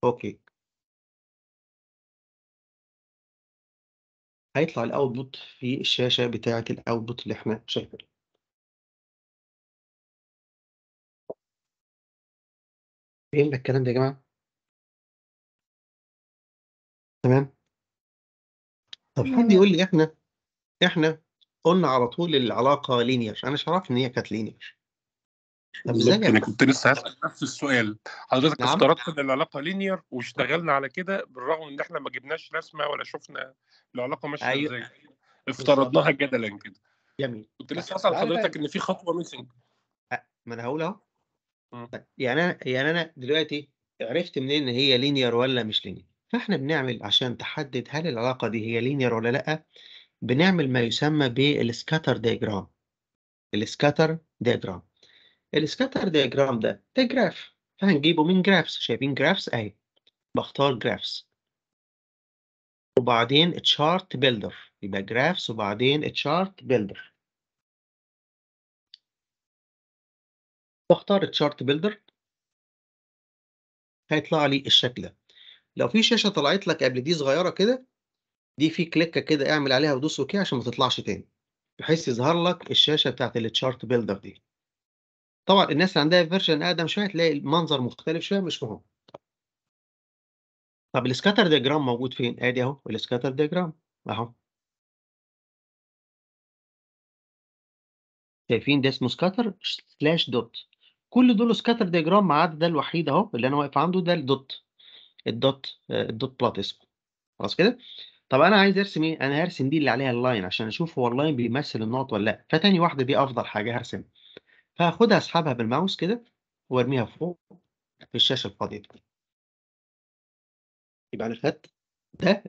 اوكي هيطلع الاوتبوت في الشاشه بتاعه الاوتبوت اللي احنا شايفينها فين الكلام ده يا جماعه تمام طب حد يقول لي احنا احنا قلنا على طول العلاقه لينير انا مش عارف ان هي كانت لينير طب ازاي انا كنت لسه هسأل نفس السؤال حضرتك نعم افترضت ان العلاقه لينير واشتغلنا على كده بالرغم ان احنا ما جبناش رسمه ولا شفنا العلاقه ماشيه ايوه ازاي افترضناها جدلا كده جميل كنت طيب، لسه هسأل حضرتك ان في خطوه ميسنج ما انا هقول اهو طيب، يعني انا يعني انا دلوقتي عرفت منين ان هي لينير ولا مش لينير فاحنا بنعمل عشان تحدد هل العلاقه دي هي لينير ولا لا بنعمل ما يسمى بالسكاتر دايجرام السكاتر دايجرام السكاتر دياجرام ده ده جراف فهنجيبه من جرافس شايفين جرافس اهي بختار جرافس وبعدين تشارت بيلدر يبقى جرافس وبعدين تشارت بيلدر بختار تشارت بيلدر هيطلع لي الشكل ده لو في شاشه طلعت لك قبل دي صغيره كده دي في كليكه كده اعمل عليها ودوس اوكي عشان ما تطلعش تاني بحيث يظهر لك الشاشه بتاعت التشارت بيلدر دي طبعا الناس اللي عندها فيرجن اقدم شويه هتلاقي المنظر مختلف شويه مش مهم طب السكاتر ديجرام موجود فين ادي اهو السكاتر ديجرام اهو شايفين ده اسمه سكاتر سلاش دوت كل دول سكاتر ديجرام ما عدا ده الوحيد اهو اللي انا واقف عنده ده الدوت الدوت الدوت بلات اسمه خلاص كده طب انا عايز ارسم ايه انا هرسم دي اللي عليها اللاين عشان اشوف هو اللاين بيمثل النقط ولا لا فتاني واحده دي افضل حاجه هرسمها هاخدها اسحبها بالماوس كده وارميها فوق في الشاشه الفاضيه دي يبقى انا خدت ده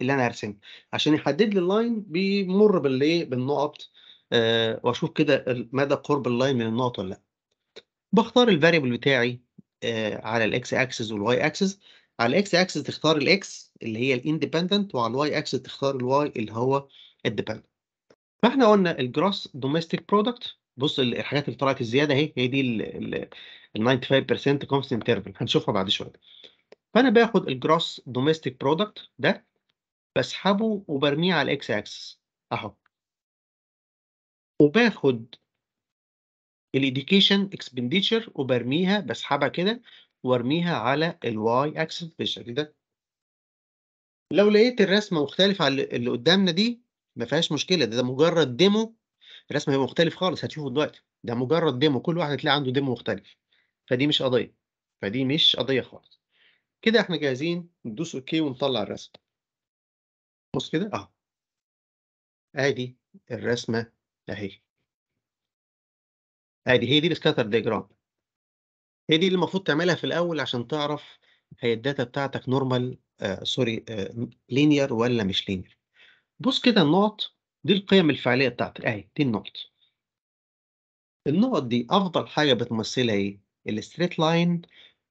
اللي انا هرسمه عشان يحدد لي اللاين بيمر بالايه بالنقط آه واشوف كده مدى قرب اللاين من النقط ولا لا بختار الفاريبل بتاعي آه على الاكس اكسس والواي اكسس على الاكس اكسس تختار الاكس اللي هي الاندبندنت وعلى الواي اكسس تختار الواي اللي هو الديبندنت فاحنا قلنا الجراس دوميستيك برودكت بص الحاجات اللي طلعت الزياده اهي هي دي ال 95% كونستنت انترفال هنشوفها بعد شويه فانا باخد الجروس دوميستيك برودكت ده بسحبه وبرميه على الاكس اكسس اهو وباخد الايديوكيشن اكسبنديتشر وبرميها بسحبها كده وارميها على الواي اكسس بالشكل ده لو لقيت الرسمه مختلفه عن اللي قدامنا دي ما فيهاش مشكله ده, ده مجرد ديمو الرسم هيبقى مختلف خالص هتشوفه دلوقتي ده مجرد ديمو كل واحد هتلاقي عنده ديمو مختلف فدي مش قضيه فدي مش قضيه خالص كده احنا جاهزين ندوس اوكي ونطلع الرسم بص كده اه ادي الرسمه اهي ادي هي دي السكاتر ديجرام هي دي اللي المفروض تعملها في الاول عشان تعرف هي الداتا بتاعتك نورمال آه سوري آه لينير ولا مش لينير بص كده النقط دي القيم الفعليه بتاعتك اهي دي النقط النقط دي افضل حاجه بتمثلها ايه الستريت لاين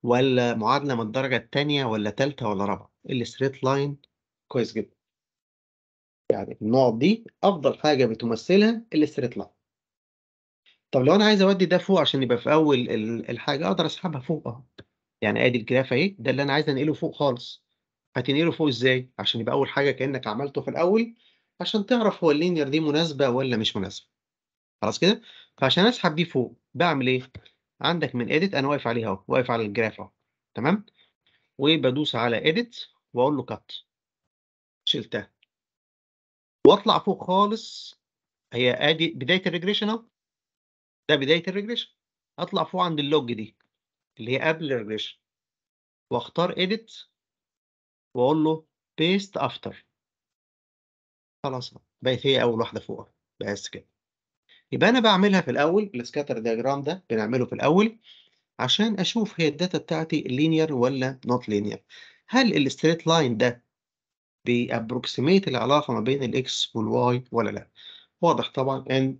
ولا معادله من الدرجه الثانيه ولا ثالثه ولا رابعه الستريت لاين كويس جدا يعني النقط دي افضل حاجه بتمثلها الستريت لاين طب لو انا عايز اودي ده فوق عشان يبقى في اول الحاجه اقدر اسحبها فوق اهو يعني ادي الجراف اهي ده اللي انا عايز انقله فوق خالص هتنقله فوق ازاي عشان يبقى اول حاجه كانك عملته في الاول عشان تعرف هو اللينير دي مناسبة ولا مش مناسبة. خلاص كده؟ فعشان أسحب دي فوق بعمل إيه؟ عندك من edit أنا واقف عليها أهو، واقف على الجراف أهو تمام؟ وبدوس على edit وأقول له cut شلتها. وأطلع فوق خالص هي آدي بداية الريجريشن أهو. ده بداية الريجريشن أطلع فوق عند اللوج دي اللي هي قبل الريجريشن وأختار edit وأقول له paste after. خلاص بقت هي أول واحدة فوق بس كده يبقى أنا بعملها في الأول السكاتر دياجرام ده بنعمله في الأول عشان أشوف هي الداتا بتاعتي لينير ولا نوت لينير هل الستريت لاين ده بيابروكسيميت العلاقة ما بين الإكس والواي ولا لأ واضح طبعا ان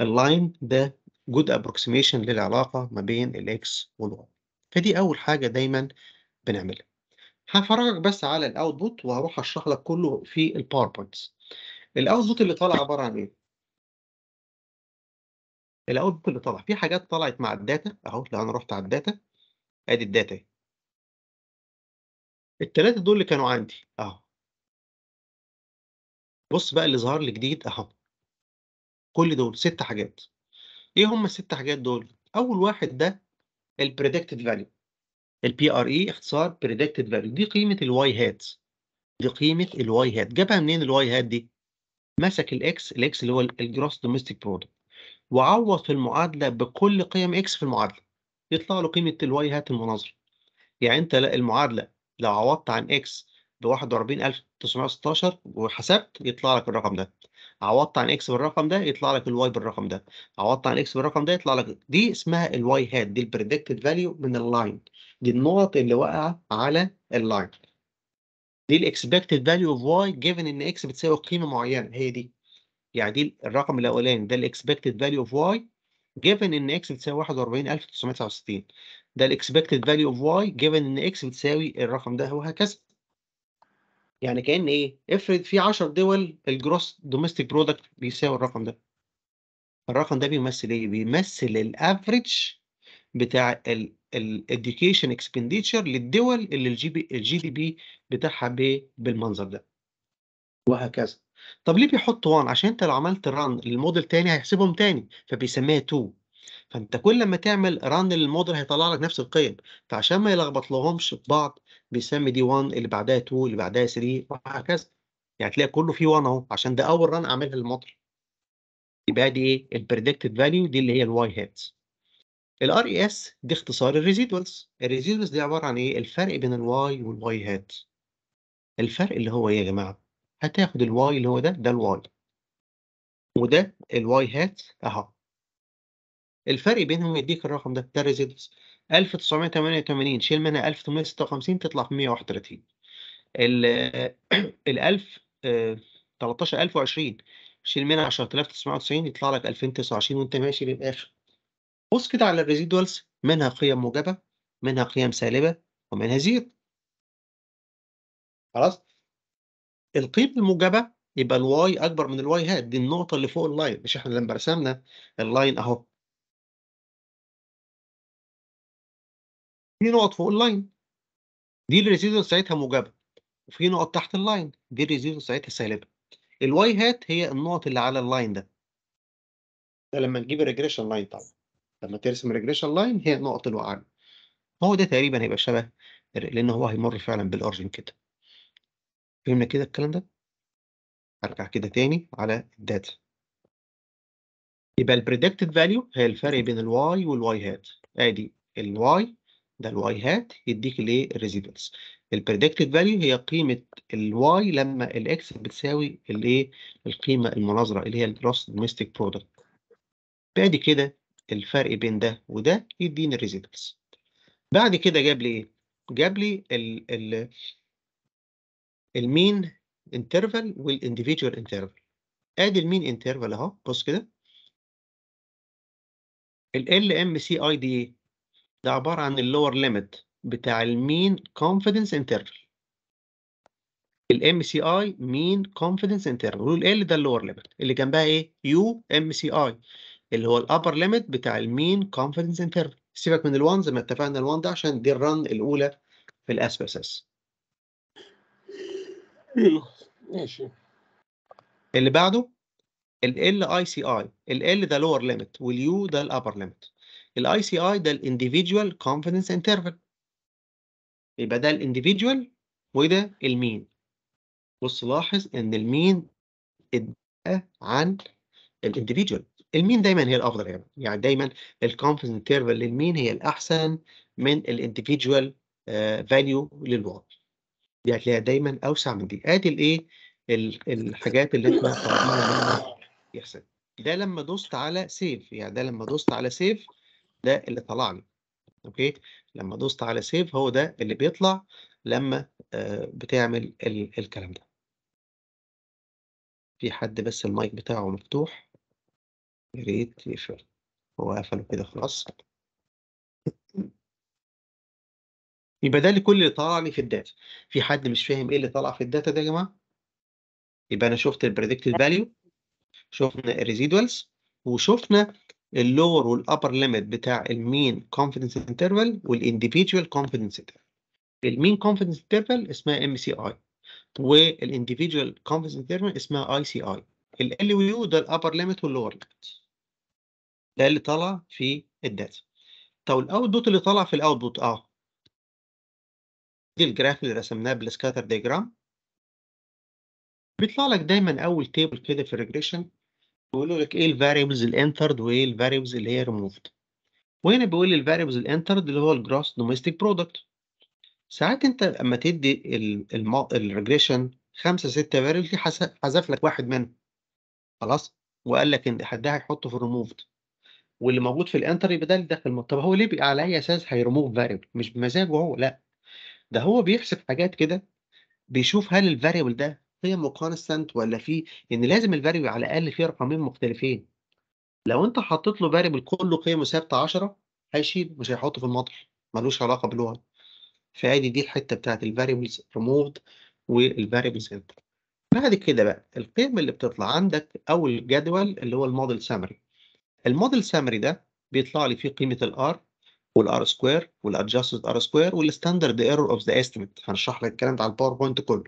اللاين ده جود ابروكسيميشن للعلاقه ما بين الاكس والواي فدي اول حاجه دايما بنعملها هفرجك بس على الاوتبوت وهروح اشرح لك كله في الباوربوينتس الاوتبوت اللي طالع عباره عن ايه الاوتبوت اللي طالع في حاجات طلعت مع الداتا اهو لو انا رحت على الداتا ادي الداتا اهي الثلاثه دول اللي كانوا عندي اهو بص بقى اللي ظهر لي جديد اهو كل دول ست حاجات ايه هم الست حاجات دول اول واحد ده البريدكتد فاليو البي ار اي e اختصار predicted value دي قيمه الواي هات دي قيمه الواي هات جابها منين الواي هات دي مسك الاكس الاكس اللي هو الجروس دوميستيك برودكت وعوض في المعادله بكل قيم اكس في المعادله يطلع له قيمه الواي هات المناظره يعني انت المعادله لو عوضت عن اكس ب 41916 وحسبت يطلع لك الرقم ده عوضت عن اكس بالرقم ده يطلع لك الواي بالرقم ده عوضت عن اكس بالرقم ده يطلع لك دي اسمها الواي هات دي البريدكتد فاليو من اللاين دي النقط اللي واقعه على اللاين دي الاكسبكتد فاليو اوف واي جيفن ان اكس بتساوي قيمه معينه هي دي يعني دي الرقم الاولاني ده الاكسبكتد فاليو اوف واي جيفن ان اكس بتساوي 41969 ده الاكسبكتد فاليو اوف واي جيفن ان اكس بتساوي الرقم ده وهكذا يعني كأن إيه افرض في 10 دول الجروس دوميستيك برودكت بيساوي الرقم ده الرقم ده بيمثل إيه؟ بيمثل الأفريج بتاع الإديوكيشن اكسبنديتشر للدول اللي الجي بي الجي دي بي بتاعها بالمنظر ده وهكذا طب ليه بيحط 1 عشان انت لو عملت ران للموديل تاني هيحسبهم تاني فبيسميها 2 فانت كل ما تعمل ران للموديل هيطلع لك نفس القيم فعشان ما يلخبط لهمش في بعض بيسمي دي 1 اللي بعدها 2 اللي بعدها 3 وهكذا يعني تلاقي كله فيه 1 اهو عشان ده اول ران اعملها للمطر يبقى دي ايه البريدكتد فاليو دي اللي هي الواي هات الار اي اس دي اختصار الريزيدوالز الريزيدوالز دي عباره عن ايه الفرق بين الواي والواي هات الفرق اللي هو ايه يا جماعه هتاخد الواي اللي هو ده ده الواي وده الواي هات اهو الفرق بينهم يديك الرقم ده ده الريزيدوالز 1988 شيل منها 1856 تطلع 131 ال ال 1000 13020 آه، شيل منها 10990 يطلع لك 2029 وانت ماشي للاخر بص كده على الريزيدوالز منها قيم موجبه منها قيم سالبه ومنها زيرو خلاص القيم الموجبه يبقى الواي اكبر من الواي هات دي النقطه اللي فوق اللاين مش احنا لما رسمنا اللاين اهو في نقط فوق اللاين دي الريزيدوال ساعتها موجبه وفي نقط تحت اللاين دي الريزيدوال ساعتها سالبه الواي هات هي النقط اللي على اللاين ده ده لما نجيب الريجريشن لاين طبعا لما ترسم الريجريشن لاين هي النقط اللي وقعنا هو ده تقريبا هيبقى شبه لان هو هيمر فعلا بالارجن كده فهمنا كده الكلام ده ارجع كده تاني على الداتا يبقى البريدكتد فاليو هي الفرق بين الواي والواي هات ادي الواي ده الواي هات يديك الايه الريزيدنس البريدكتد فاليو هي قيمه الواي لما الاكس بتساوي الايه القيمه المناظره اللي هي الجروس دوميستيك برودكت بعد كده الفرق بين ده وده يديني الريزيدنس بعد كده جاب لي ايه جاب لي ال ال المين انترفال والانديفيدوال انترفال ادي المين انترفال اهو بص كده ال ام سي اي دي ده عبارة عن اللور ليميت بتاع المين كونفيدنس انترفل الام سي اي مين كونفيدنس وال والال ده اللور ليميت اللي جنبها ايه يو ام سي اي اللي هو الابر ليميت بتاع المين كونفيدنس انترفل سيبك من الوان زي ما اتفقنا الوان ده عشان دي الرن الاولى في الاسبسس ماشي اللي بعده ال ال اي سي اي ال ال ده لور ليميت واليو ده الابر ليميت الاي سي اي ده الانديفيدوال كونفيدنس انترفال يبقى ده الانديفيدوال وده المين بص لاحظ ان المين اتبقى عن الانديفيدوال المين دايما هي الافضل يعني يعني دايما الكونفيدنس انترفال للمين هي الاحسن من الانديفيدوال فاليو للواي دي هتلاقيها دايما اوسع من دي ادي الايه الحاجات اللي احنا يحسن ده لما دوست على سيف يعني ده لما دوست على سيف ده اللي طلع لي اوكي لما دوست على سيف هو ده اللي بيطلع لما آه، بتعمل الكلام ده في حد بس المايك بتاعه مفتوح يا ريت يقفل هو قفله كده خلاص يبقى ده لكل اللي طلع لي في الداتا في حد مش فاهم ايه اللي طلع في الداتا ده يا جماعه يبقى انا شفت البريدكتد فاليو شفنا الريزيدوالز وشفنا اللور والابر ليميت بتاع المين كونفدنس انترفال والانديفيدوال كونفدنس انترفال المين كونفدنس انترفال اسمها ام سي اي والانديفيدوال كونفدنس انترفال اسمها اي سي اي ال يو ده الابر ليميت واللور ليميت ده اللي طالع في الداتا طب الاوتبوت اللي طالع في الاوتبوت اه دي الجراف اللي رسمناه بالسكاتر ديجرام بيطلع لك دايما اول تيبل كده في الريجريشن بيقولوا لك إيه الفاريبلز الانترد وإيه الفاريبلز اللي هي ريموفد وهنا بيقول لي الفاريبلز الانترد اللي هو الجراس دوميستيك برودكت ساعات أنت أما تدي الريجريشن خمسة ستة فاريبلز حذف لك واحد منهم خلاص وقال لك إن ده هيحطه في الريموفد واللي موجود في الانتر يبقى ده اللي داخل طب هو ليه على اي اساس هيرموف فاريبل مش بمزاجه هو لا ده هو بيحسب حاجات كده بيشوف هل الفاريبل ده قيم وكونستنت ولا في ان لازم الفاريبل على الاقل فيه رقمين مختلفين لو انت حطيت له فاريبل كله قيمه ثابته 10 هيشيل مش هيحطه في المطر ملوش علاقه بالواي فادي دي الحته بتاعت الفاريبلز ريموفد والفاريبلز انتر بعد كده بقى القيم اللي بتطلع عندك او الجدول اللي هو الموديل سامري الموديل سامري ده بيطلع لي فيه قيمه الار والار سكوير والادجستد ار سكوير والستاندرد ايرور اوف ذا استيميت هنشرح لك الكلام ده على الباوربوينت كله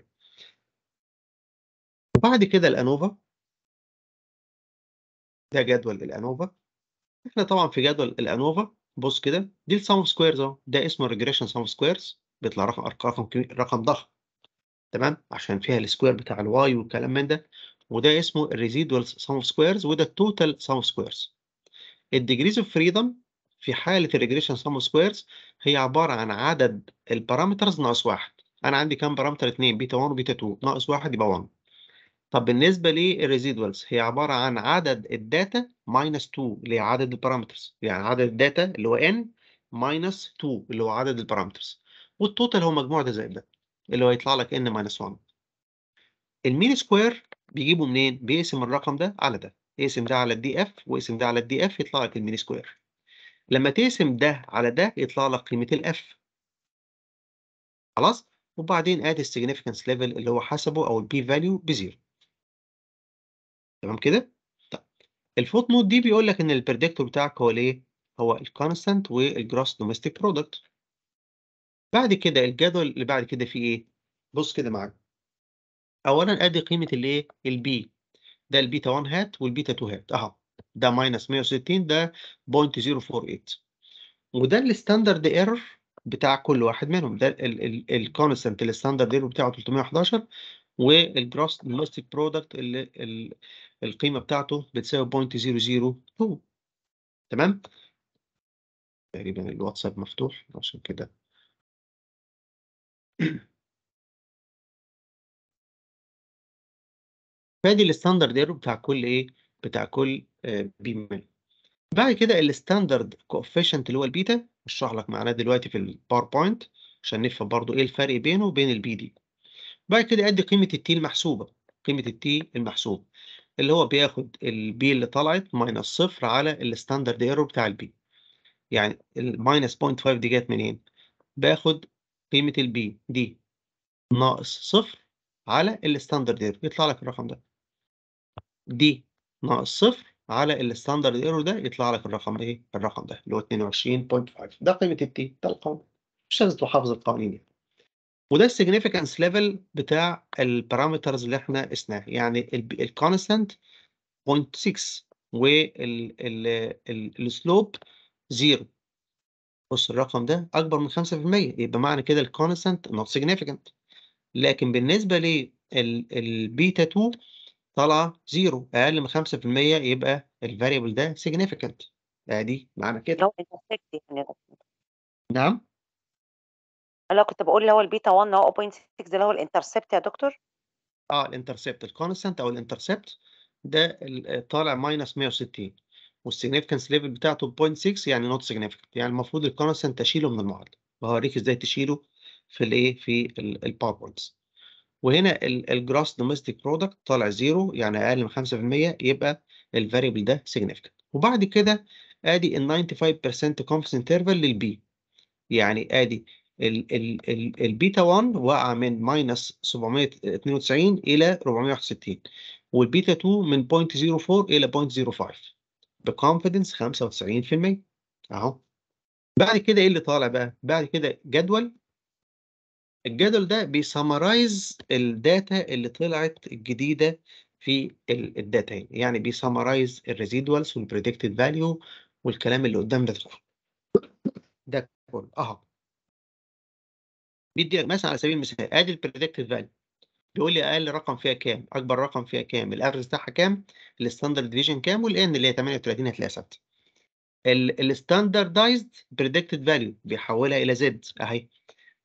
وبعد كده الانوفا ده جدول الانوفا احنا طبعا في جدول الانوفا بص كده دي السم اوف سكويرز اهو ده اسمه ريجريشن سم اوف سكويرز بيطلع رقم رقم كبير رقم ضخم تمام عشان فيها السكوير بتاع الواي والكلام من ده وده اسمه الريزيدوال سم اوف سكويرز وده التوتال سم اوف سكويرز الديجريز اوف فريدم في حاله الريجريشن سم اوف سكويرز هي عباره عن عدد البارامترز ناقص واحد انا عندي كام بارامتر 2 بيتا 1 وبيتا 2 ناقص واحد يبقى 1 طب بالنسبه للريزيدوالز هي عباره عن عدد الداتا ماينس 2 اللي هي عدد البارامترز يعني عدد الداتا اللي هو n ماينس 2 اللي هو عدد البارامترز والتوتال هو مجموع ده زائد ده اللي هو يطلع لك n ماينس 1 المين سكوير بيجيبه منين؟ بيقسم الرقم ده على ده يقسم ده على الدي اف ويقسم ده على الدي اف يطلع لك المين سكوير لما تقسم ده على ده يطلع لك قيمه الاف خلاص وبعدين ادي السيجنفكنس ليفل اللي هو حسبه او البي فاليو بزيرو تمام كده طيب الفوت نوت دي بيقول لك ان البريدكتور بتاعك هو الايه هو الكونستانت والجروس دوميستيك برودكت بعد كده الجدول اللي بعد كده فيه ايه بص كده معاك. اولا ادي قيمه الايه البي ده البيتا 1 هات والبيتا 2 هات اهو ده ماينس 160 ده 0.048 وده الستاندرد ايرور بتاع كل واحد منهم ده الكونستنت الستاندرد ايرور بتاعه 311 والجروس دوميستيك برودكت اللي القيمه بتاعته بتساوي 0.002 تمام تقريبا الواتساب مفتوح عشان كده فادي الستاندرد ايرور بتاع كل ايه بتاع كل آه، بي مل بعد كده الستاندرد كوفيشنت اللي هو البيتا هشرح لك معناه دلوقتي في الباوربوينت عشان نفهم برضو ايه الفرق بينه وبين البي دي بعد كده ادي قيمه التي المحسوبه قيمه التي المحسوبه اللي هو بياخد البي اللي طلعت ماينس صفر على الستاندرد ايرور بتاع البي يعني الماينس فايف دي جت منين؟ باخد قيمة البي دي ناقص صفر على الستاندرد ايرور يطلع لك الرقم ده دي ناقص صفر على الستاندرد ايرور ده يطلع لك الرقم ايه؟ الرقم ده اللي هو 22.5 ده قيمة التي ده القانون مش لازم تحافظ القوانين يعني وده السيجنيفيكانس ليفل بتاع البارامترز اللي احنا قسناها يعني الكونستانت 0.6 والسلوب 0 بص الرقم ده اكبر من 5% يبقى معنى كده الكونستانت نوت سيجنيفيكانت لكن بالنسبه للبيتا 2 طالعه 0 اقل من 5% يبقى الفاريبل ده سيجنيفيكانت ادي معنى كده يعني نعم اللي هو كنت بقول اللي هو البيتا 1 اللي هو 0.6 اللي هو الانترسبت يا دكتور اه الانترسبت الكونستنت او الانترسبت ده طالع ماينس 160 والسيجنفكنس ليفل بتاعته 0.6 يعني نوت سيجنفكت يعني المفروض الكونستنت تشيله من المعادله وهوريك ازاي تشيله في الايه في الباوربوينتس وهنا الجراس دوميستيك برودكت طالع زيرو يعني اقل من 5% يبقى الفاريبل ده سيجنفكت وبعد كده ادي ال 95% كونفيدنس انترفال للبي يعني ادي البيتا 1 وقع من ماينس 792 الى 461 والبيتا 2 من 0.04 الى 0.05 بكونفيدنس 95% اهو بعد كده ايه اللي طالع بقى بعد كده جدول الجدول ده بيسمرايز الداتا اللي طلعت الجديده في الداتا يعني, يعني بيسمرايز الريزيدوالز والبريدكتد فاليو والكلام اللي قدام ده ده كله اهو بيدي مثلا على سبيل المثال ادي البريدكتيف فاليو بيقول لي اقل رقم فيها كام اكبر رقم فيها كام الافرج بتاعها كام الستاندرد ديفيجن كام والان اللي هي 38 هتلاقيها ثابته الستاندردايزد بريدكتيف فاليو بيحولها الى زد اهي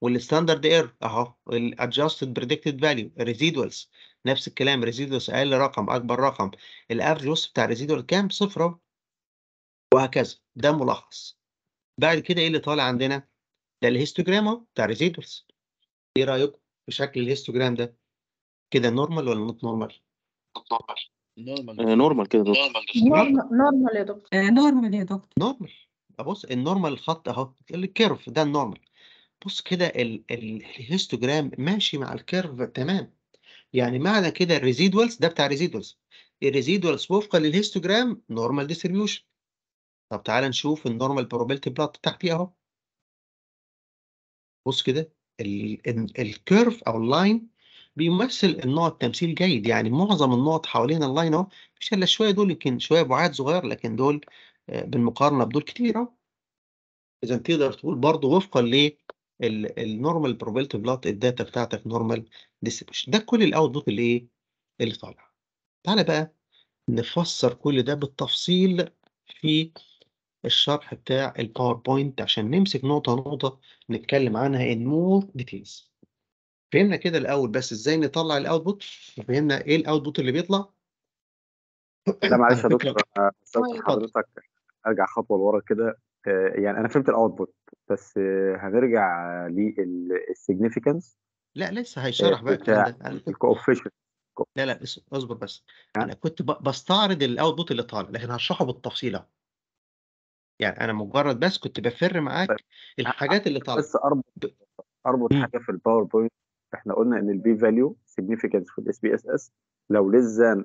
والستاندرد اير اهو الادجستد بريدكتيف فاليو الريزيدوالز نفس الكلام ريزيدوالز اقل رقم اكبر رقم الافرج بص بتاع الريزيدوال كام صفر وهكذا ده ملخص بعد كده ايه اللي طالع عندنا ده الهيستوجرام اهو بتاع ريزيدوالز ايه رايكم في شكل الهيستوجرام ده كده نورمال ولا نوت نورمال نورمال نورمال كده نورمال نورمال يا دكتور نورمال آه، يا دكتور نورمال ابص النورمال الخط اهو الكيرف ده النورمال بص كده الهيستوجرام ماشي مع الكيرف تمام يعني معنى كده الريزيدوالز ده بتاع ريزيدوالز الريزيدوالز وفقا للهيستوجرام نورمال ديستريبيوشن طب تعالى نشوف النورمال بروبابيلتي بلوت بتاعتي اهو بص كده الكيرف او اللاين بيمثل النقط تمثيل جيد يعني معظم النقط حوالين اللاين اهو مش الا شويه دول يمكن شويه بعاد صغير لكن دول آه، بالمقارنه بدول كتير اهو اذا تقدر تقول برضه وفقا للنورمال بروبيلتي بلوت الداتا بتاعتك نورمال ديستريبيوشن ده كل الاوتبوت اللي ايه اللي طالع تعالى بقى نفسر كل ده بالتفصيل في الشرح بتاع الباوربوينت عشان نمسك نقطة نقطة نتكلم عنها in more details فهمنا كده الأول بس إزاي نطلع الأوتبوت وفهمنا إيه الأوتبوت اللي بيطلع لا معلش يا دكتور حضرتك ارجع خطوه لورا كده آه، يعني انا فهمت الاوتبوت بس آه، هنرجع للسيجنيفيكانس لا لسه هيشرح آه، بقى الكوفيشن لا لا اصبر بس انا كنت بستعرض الاوتبوت اللي طالع لكن هشرحه بالتفصيل اهو يعني انا مجرد بس كنت بفر معاك طيب، الحاجات اللي طالعه بس اربط اربط حاجه في الباوربوينت احنا قلنا ان البي فاليو سيجنيفيكانس في الاس بي اس اس لو ليس ذان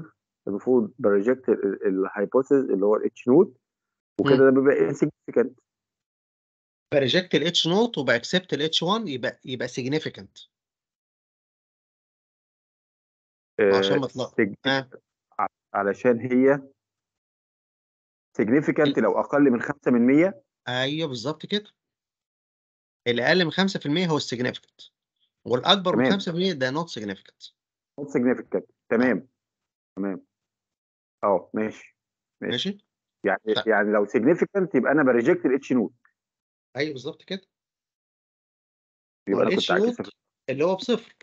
0.05 المفروض بريجكت الهايبوثيز اللي هو الاتش نوت وكده ده بيبقى انسيجنيفيكانت بريجكت الاتش نوت وباكسبت الاتش 1 يبقى يبقى سيجنيفيكانت آه، عشان ما تلخبط آه. علشان هي سيجنيفيكانت لو اقل من 5% من ايوه بالظبط كده اللي اقل من 5% هو السيجنيفيكانت والاكبر من 5% ده نوت سيجنيفيكانت نوت سيجنيفيكانت تمام تمام اه ماشي ماشي, ماشي. يعني طيب. يعني لو سيجنيفيكانت يبقى انا بريجكت الاتش نوت ايوه بالظبط كده يبقى انا كنت اللي هو بصفر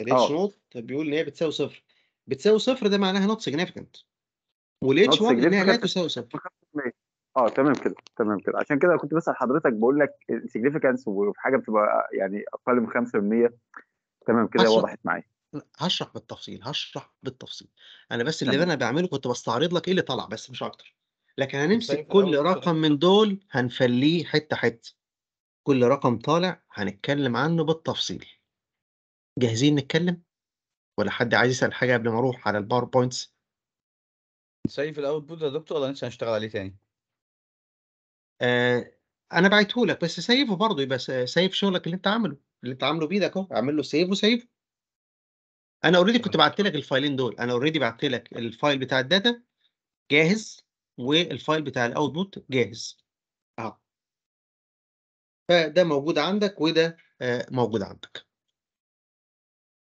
الاتش آه. نوت بيقول ان هي بتساوي صفر بتساوي صفر ده معناها نوت سيجنيفيكانت والاتش 1 اللي هي تساوي اه تمام كده تمام كده عشان كده كنت بسال حضرتك بقول لك السيجنيفيكانس وحاجه بتبقى يعني اقل من 5% تمام كده وضحت معايا هشرح بالتفصيل هشرح بالتفصيل انا بس اللي انا بعمله كنت بستعرض لك ايه اللي طلع بس مش اكتر لكن هنمسك كل رقم من دول هنفليه حته حته كل رقم طالع هنتكلم عنه بالتفصيل جاهزين نتكلم ولا حد عايز يسال حاجه قبل ما اروح على الباوربوينتس سيف الاوتبوت يا دكتور ولا لسه هنشتغل عليه تاني؟ آه انا بعته لك بس سيفه برضه يبقى سيف شغلك اللي انت عامله اللي انت عامله بايدك اهو اعمل له سيف وسيف انا اوريدي كنت بعت لك الفايلين دول انا اوريدي بعت لك الفايل بتاع الداتا جاهز والفايل بتاع الاوتبوت جاهز اه فده موجود عندك وده آه موجود عندك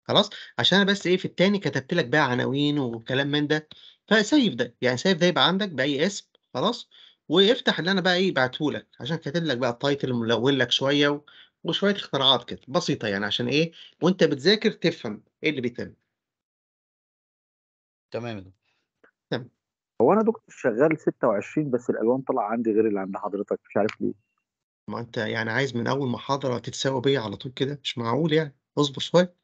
خلاص عشان انا بس ايه في التاني كتبت لك بقى عناوين وكلام من ده فسيف ده يعني سيف ده يبقى عندك باي اسم خلاص وافتح اللي انا بقى ايه بعته لك عشان كاتب لك بقى التايتل ملون لك شويه و... وشويه اختراعات كده بسيطه يعني عشان ايه وانت بتذاكر تفهم ايه اللي بيتم تمام يا دكتور. تمام هو انا دكتور شغال 26 بس الالوان طلع عندي غير اللي عند حضرتك مش عارف ليه ما انت يعني عايز من اول محاضره تتساوى بيا على طول كده مش معقول يعني اصبر شويه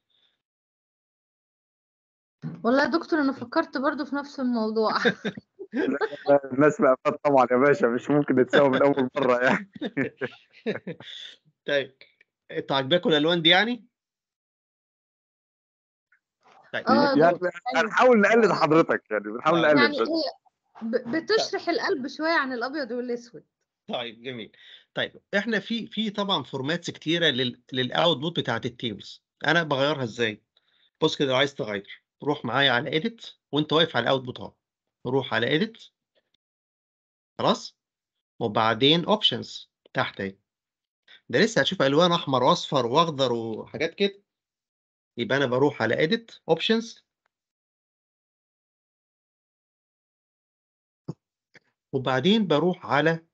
والله يا دكتور أنا فكرت برضه في نفس الموضوع. الناس بقى طبعًا يا باشا مش ممكن تساوي من أول مرّة يعني. طيب، أنتم عاجباكم الألوان دي يعني؟ طيب. انتوا آه، عاجباكم الالوان دي يعني طيب أيوة. هنحاول نقلد حضرتك، يعني بنحاول نقلد يعني بس. هي إيه، بتشرح طيب. القلب شوية عن الأبيض والأسود. طيب جميل. طيب إحنا في في طبعًا فورماتس كتيرة للاوتبوت بتاعت التيمز أنا بغيرها إزاي؟ بُص كده لو عايز تغيّر. روح معايا على edit وانت واقف على الاوتبوت اهو روح على edit خلاص وبعدين options تحت اهي ده لسه هتشوف الوان احمر واصفر واخضر وحاجات كده يبقى انا بروح على edit options وبعدين بروح على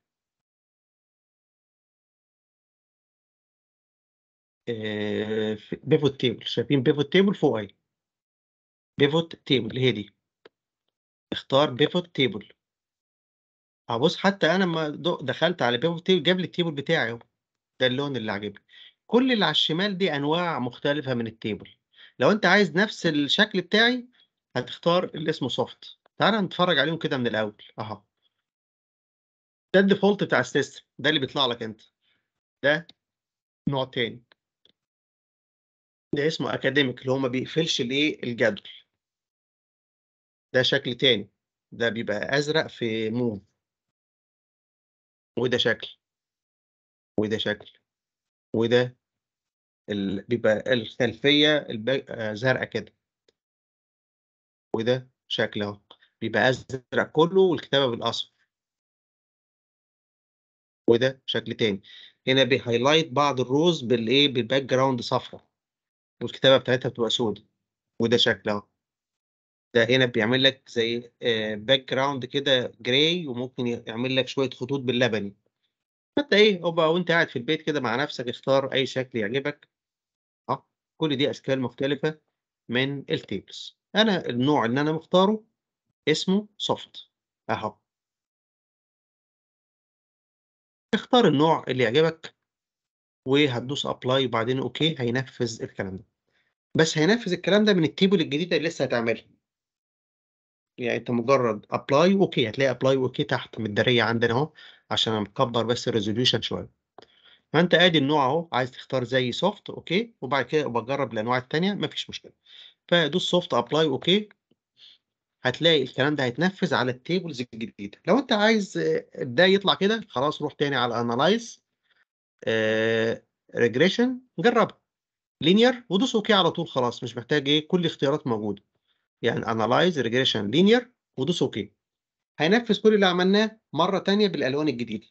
بيفوت آه، تيبل شايفين بيفوت تيبل فوق ايه بيفوت تيبل هي دي اختار بيفوت تيبل هبص حتى انا لما دخلت على بيفوت تيبل جاب لي التيبل بتاعي اهو ده اللون اللي عاجبني كل اللي على الشمال دي انواع مختلفه من التيبل لو انت عايز نفس الشكل بتاعي هتختار اللي اسمه سوفت تعالى نتفرج عليهم كده من الاول اهو ده الديفولت بتاع السيستم ده اللي بيطلع لك انت ده نوع تاني ده اسمه اكاديميك اللي هو ما بيقفلش الايه الجدول ده شكل تاني ده بيبقى أزرق في موف وده شكل وده شكل وده ال... بيبقى الخلفية الب... زرقاء كده وده شكل اهو بيبقى أزرق كله والكتابة بالأصفر وده شكل تاني هنا بيهايلايت بعض الروز بالايه بالباك جراوند صفرا والكتابة بتاعتها بتبقى سودا وده شكل اهو ده هنا بيعمل لك زي باك آه، جراوند كده جراي وممكن يعمل لك شويه خطوط باللبني فانت ايه بقى وانت قاعد في البيت كده مع نفسك اختار اي شكل يعجبك اه كل دي اشكال مختلفه من التيبلز انا النوع اللي انا مختاره اسمه سوفت اهو اختار النوع اللي يعجبك وهتدوس ابلاي وبعدين اوكي هينفذ الكلام ده بس هينفذ الكلام ده من التيبل الجديده اللي لسه هتعملها يعني انت مجرد ابلاي اوكي هتلاقي ابلاي اوكي تحت متداريه عندنا اهو عشان مكبر بس الريزوليوشن شويه فانت ادي النوع اهو عايز تختار زي سوفت اوكي وبعد كده بجرب الانواع الثانيه مفيش مشكله فدوس سوفت ابلاي اوكي هتلاقي الكلام ده هيتنفذ على التيبلز الجديده لو انت عايز آه، ده يطلع كده خلاص روح تاني على انالايز آه، ريجريشن جربها لينير ودوس اوكي على طول خلاص مش محتاج ايه كل الاختيارات موجوده يعني Analyze Regression Linear ودوس اوكي هينفذ كل اللي عملناه مره ثانيه بالالوان الجديده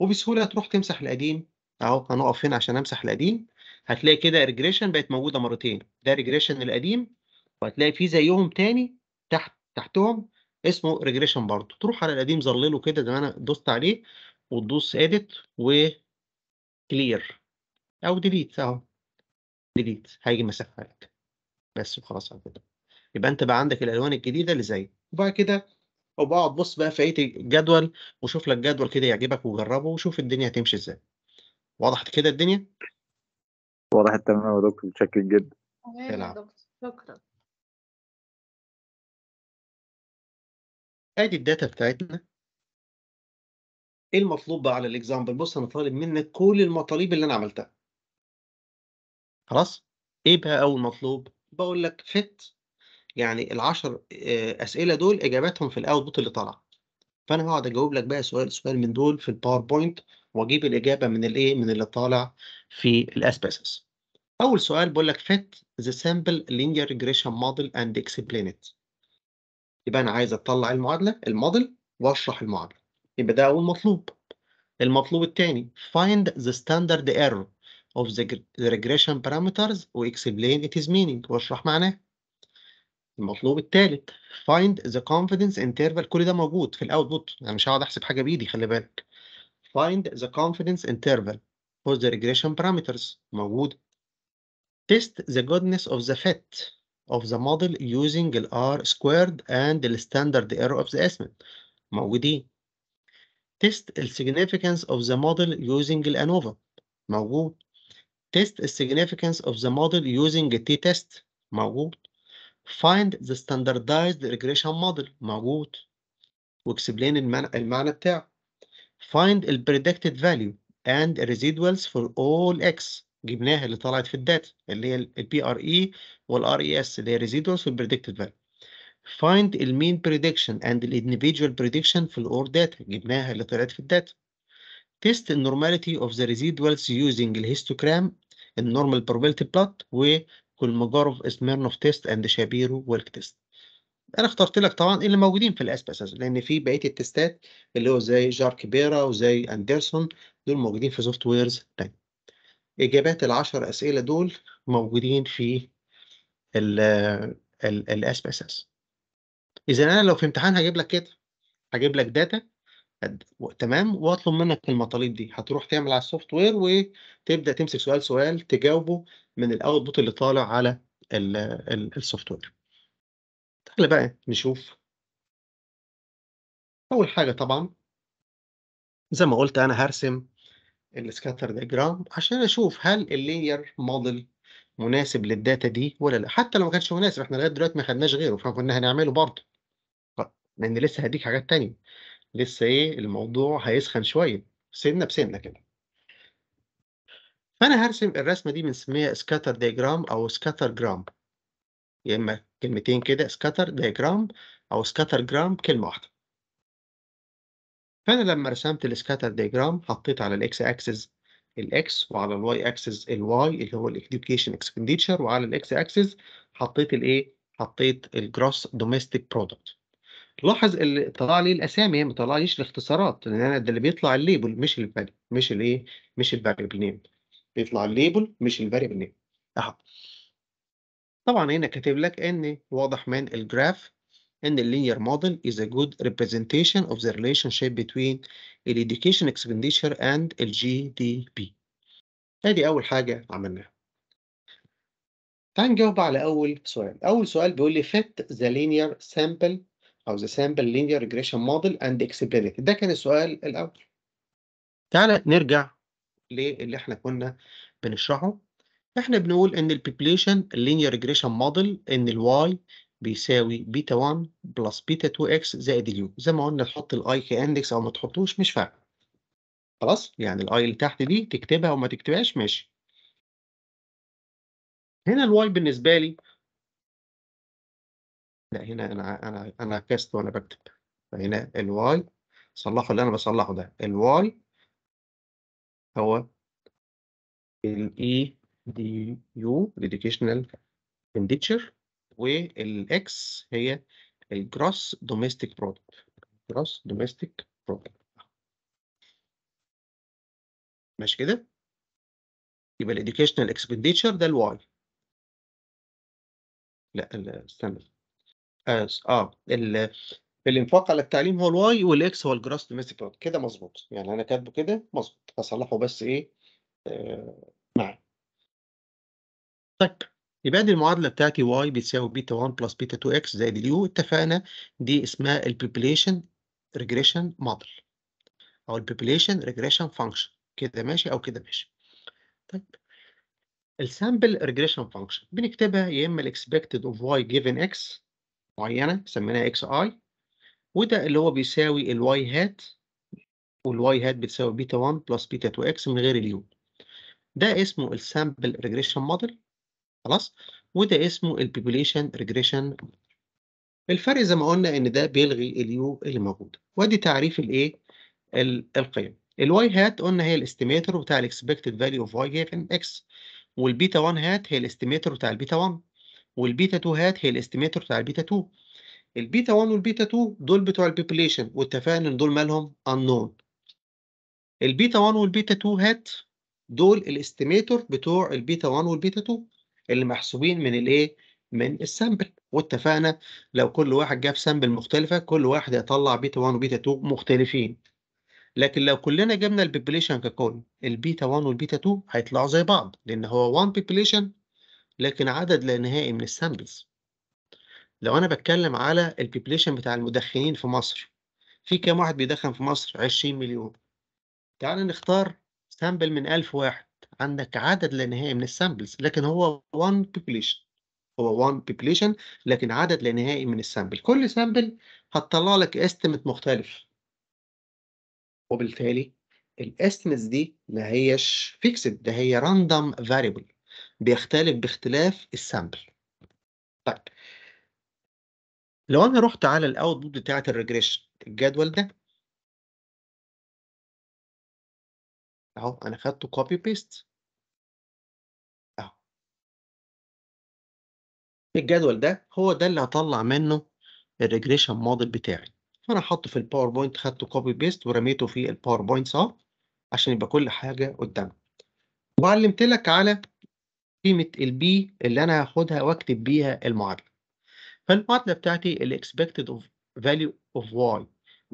وبسهوله تروح تمسح القديم اهو هنقف هنا عشان امسح القديم هتلاقي كده ريجريشن بقت موجوده مرتين ده ريجريشن القديم وهتلاقي فيه زيهم تاني تحت تحتهم اسمه ريجريشن برضه تروح على القديم ظلله كده زي ما انا دوست عليه وتدوس اديت وكلير او ديليت اهو ديليت هيجي مسحها لك بس وخلاص على كده يبقى انت بقى عندك الالوان الجديده اللي زي وبعد كده وبقعد بص بقى في ايه الجدول وشوف لك جدول كده يعجبك وجربه وشوف الدنيا هتمشي ازاي وضحت كده الدنيا وضحت تمام يا دكتور بشكل جدا يا دكتور شكرا ادي الداتا بتاعتنا ايه المطلوب بقى على الاكزامبل بص انا طالب منك كل المطالب اللي انا عملتها خلاص ايه بقى اول مطلوب بقول لك فت يعني العشر آه، اسئله دول اجاباتهم في الاوتبوت اللي طالع فانا هقعد اجاوب لك بقى سؤال سؤال من دول في الباوربوينت واجيب الاجابه من الايه من اللي طالع في الاسباسس اول سؤال بقول لك فيت ذا سامبل linear regression model and explain it يبقى انا عايز اطلع المعادله الموديل واشرح المعادله يبقى ده اول مطلوب المطلوب الثاني find the standard error of the regression parameters و explain its meaning واشرح معناه المطلوب الثالث find the confidence interval كل ده موجود في الاوتبوت انا مش هقعد احسب حاجه بايدي خلي بالك find the confidence interval for the regression parameters موجود test the goodness of the fit of the model using ال R squared and the standard error of the estimate موجودين test the significance of the model using ANOVA موجود test the significance of the model using T-test موجود find the standardized regression model موجود واكسبلين المعنى, بتاعه find the predicted value and residuals for all x جبناها اللي طلعت في الداتا اللي هي البي ار اي والار اي اس اللي هي residuals find the mean prediction and the individual prediction for all data. جبناها اللي طلعت في الداتا test the normality of the residuals using الهيستوجرام النورمال probability plot و كولمجاروف اسميرنوف تيست اند شابيرو ويلك تيست انا اخترت لك طبعا اللي موجودين في الاسب اساسا لان في بقيه التستات اللي هو زي جارك بيرا وزي اندرسون دول موجودين في سوفت ويرز تاني اجابات العشر اسئله دول موجودين في الاسب اساسا اذا انا لو في امتحان هجيب لك كده هجيب لك داتا تمام واطلب منك المطالب دي هتروح تعمل على السوفت وير وتبدا تمسك سؤال سؤال تجاوبه من الاوتبوت اللي طالع على السوفت وير تعالى بقى نشوف اول حاجه طبعا زي ما قلت انا هرسم السكاتر ديجرام عشان اشوف هل اللاير موديل مناسب للداتا دي ولا لا حتى لو ما كانش مناسب احنا لغايه دلوقتي ما خدناش غيره فكنا هنعمله برضه لان لسه هديك حاجات تانية لسه ايه الموضوع هيسخن شويه سنه بسنه كده فأنا هرسم الرسمة دي بنسميها سكاتر ديجرام أو سكاتر جرام يا إما كلمتين كده سكاتر ديجرام أو سكاتر جرام كلمة واحدة فأنا لما رسمت السكاتر ديجرام حطيت على الإكس أكسس الإكس وعلى الواي أكسس الواي اللي هو الإديوكيشن إكسبنديتشر وعلى الإكس أكسس حطيت الإيه؟ حطيت الجروس دوميستيك برودكت لاحظ اللي طلع لي الاسامي ما طلعليش الاختصارات لان انا ده اللي بيطلع الليبل مش الفاليو مش الايه مش الفاليو نيم بيطلع الليبل مش الفاريبل نيم اهو طبعا هنا كاتب لك ان واضح من الجراف ان اللينير موديل is a good representation of the relationship between education expenditure and الجي دي بي ادي اول حاجه عملناها تعال نجاوب على اول سؤال اول سؤال بيقول لي fit the linear sample او the sample linear regression model and اكسبلينيت ده كان السؤال الاول تعال نرجع للي احنا كنا بنشرحه احنا بنقول ان البوبليشن لينير ريجريشن موديل ان الواي بيساوي بيتا 1 بلس بيتا 2 اكس زائد اليو زي ما قلنا تحط الاي كاندكس او ما تحطوش مش فارقه خلاص يعني الاي اللي تحت دي تكتبها وما تكتبهاش ماشي هنا الواي بالنسبه لي لا هنا انا انا انا كاست وانا بكتب فهنا الواي صلحوا اللي انا بصلحه ده الواي هو الـ EDU Educational Expenditure X هي الـ Gross Domestic Product Gross Domestic Product ماشي كده يبقى الـ Educational Expenditure ده الـ Y لا استنى اه الانفاق على التعليم هو الواي والاكس هو الجراس دوميستيك برودكت كده مظبوط يعني انا كاتبه كده مظبوط هصلحه بس ايه معاه معايا طيب يبقى دي المعادلة بتاعتي y بتساوي بيتا 1 بلس بيتا 2x زائد اليو اتفقنا دي اسمها البوبليشن ريجريشن موديل أو البوبليشن ريجريشن فانكشن كده ماشي أو كده ماشي. طيب السامبل ريجريشن فانكشن بنكتبها يا إما الاكسبكتد اوف y given x معينة سميناها xi وده اللي هو بيساوي الواي هات والواي هات بتساوي بيتا 1 بلس بيتا 2 اكس من غير اليو ده اسمه السامبل ريجريشن موديل خلاص وده اسمه البوبوليشن ريجريشن الفرق زي ما قلنا ان ده بيلغي اليو اللي موجوده وادي تعريف الايه القيم الواي هات قلنا هي الاستيميتور بتاع الاكسبكتد فاليو اوف واي جيفن اكس والبيتا 1 هات هي الاستيميتور بتاع البيتا 1 والبيتا 2 هات هي الاستيميتور بتاع البيتا 2 البيتا 1 والبيتا 2 دول بتوع البيبليشن واتفقنا ان دول مالهم unknown البيتا 1 والبيتا 2 هات دول الاستيميتور بتوع البيتا 1 والبيتا 2 اللي محسوبين من الايه من السامبل واتفقنا لو كل واحد جاب سامبل مختلفه كل واحد هيطلع بيتا 1 وبيتا 2 مختلفين لكن لو كلنا جبنا البيبليشن ككل البيتا 1 والبيتا 2 هيطلعوا زي بعض لان هو 1 بيبليشن لكن عدد لا نهائي من السامبلز لو انا بتكلم على البيبليشن بتاع المدخنين في مصر في كام واحد بيدخن في مصر 20 مليون تعال نختار سامبل من 1000 واحد عندك عدد لا نهائي من السامبلز لكن هو 1 بيبليشن هو 1 بيبليشن لكن عدد لا نهائي من السامبل كل سامبل هتطلع لك استيمت مختلف وبالتالي الاستيمتس دي ما هيش فيكسد ده هي راندوم فاريبل بيختلف باختلاف السامبل طيب لو انا رحت على الاوتبوت بتاعت الريجريشن الجدول ده اهو انا خدته كوبي بيست اهو الجدول ده هو ده اللي هطلع منه الريجريشن موديل بتاعي فانا حاطه في الباوربوينت خدته كوبي بيست ورميته في الباوربوينت اهو عشان يبقى كل حاجه قدامي وعلمت لك على قيمه البي اللي انا هاخدها واكتب بيها المعادله فالمعادله بتاعتي الـ expected of value of y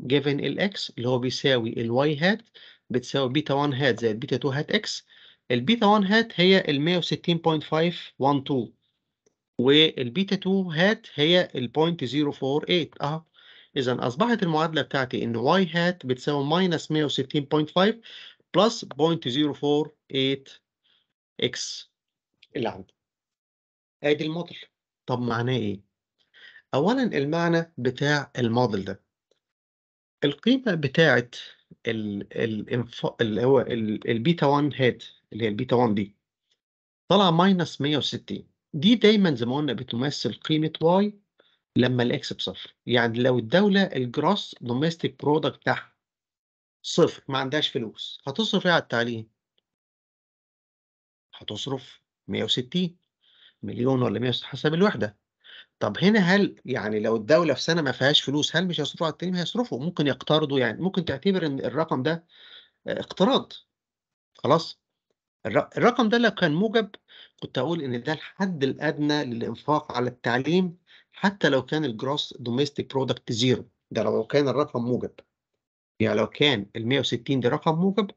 given الـ x اللي هو بيساوي الـ y هات بتساوي بيتا 1 هات زائد بيتا 2 هات x البيتا 1 هات هي الـ 160.512 والبيتا 2 هات هي الـ 0.048 اهو اذا اصبحت المعادله بتاعتي ان y هات بتساوي ماينس 160.5 بلس 0.048 x اللي عندي ادي الموديل طب معناه ايه أولا المعنى بتاع الموديل ده القيمة بتاعة الانف... اللي هو البيتا 1 هات اللي هي البيتا 1 دي طالعة ماينس 160 دي دايما زي ما قلنا بتمثل قيمة واي لما الاكس بصفر يعني لو الدولة الجراس دوميستيك برودكت بتاعها صفر ما عندهاش فلوس هتصرف ايه على التعليم؟ هتصرف 160 مليون ولا 100 حسب الوحدة طب هنا هل يعني لو الدولة في سنة ما فيهاش فلوس هل مش هيصرفوا على التعليم؟ هيصرفوا ممكن يقترضوا يعني ممكن تعتبر إن الرقم ده آه، اقتراض خلاص الرقم ده لو كان موجب كنت هقول إن ده الحد الأدنى للإنفاق على التعليم حتى لو كان الجروس دوميستيك برودكت زيرو ده لو كان الرقم موجب يعني لو كان ال 160 ده رقم موجب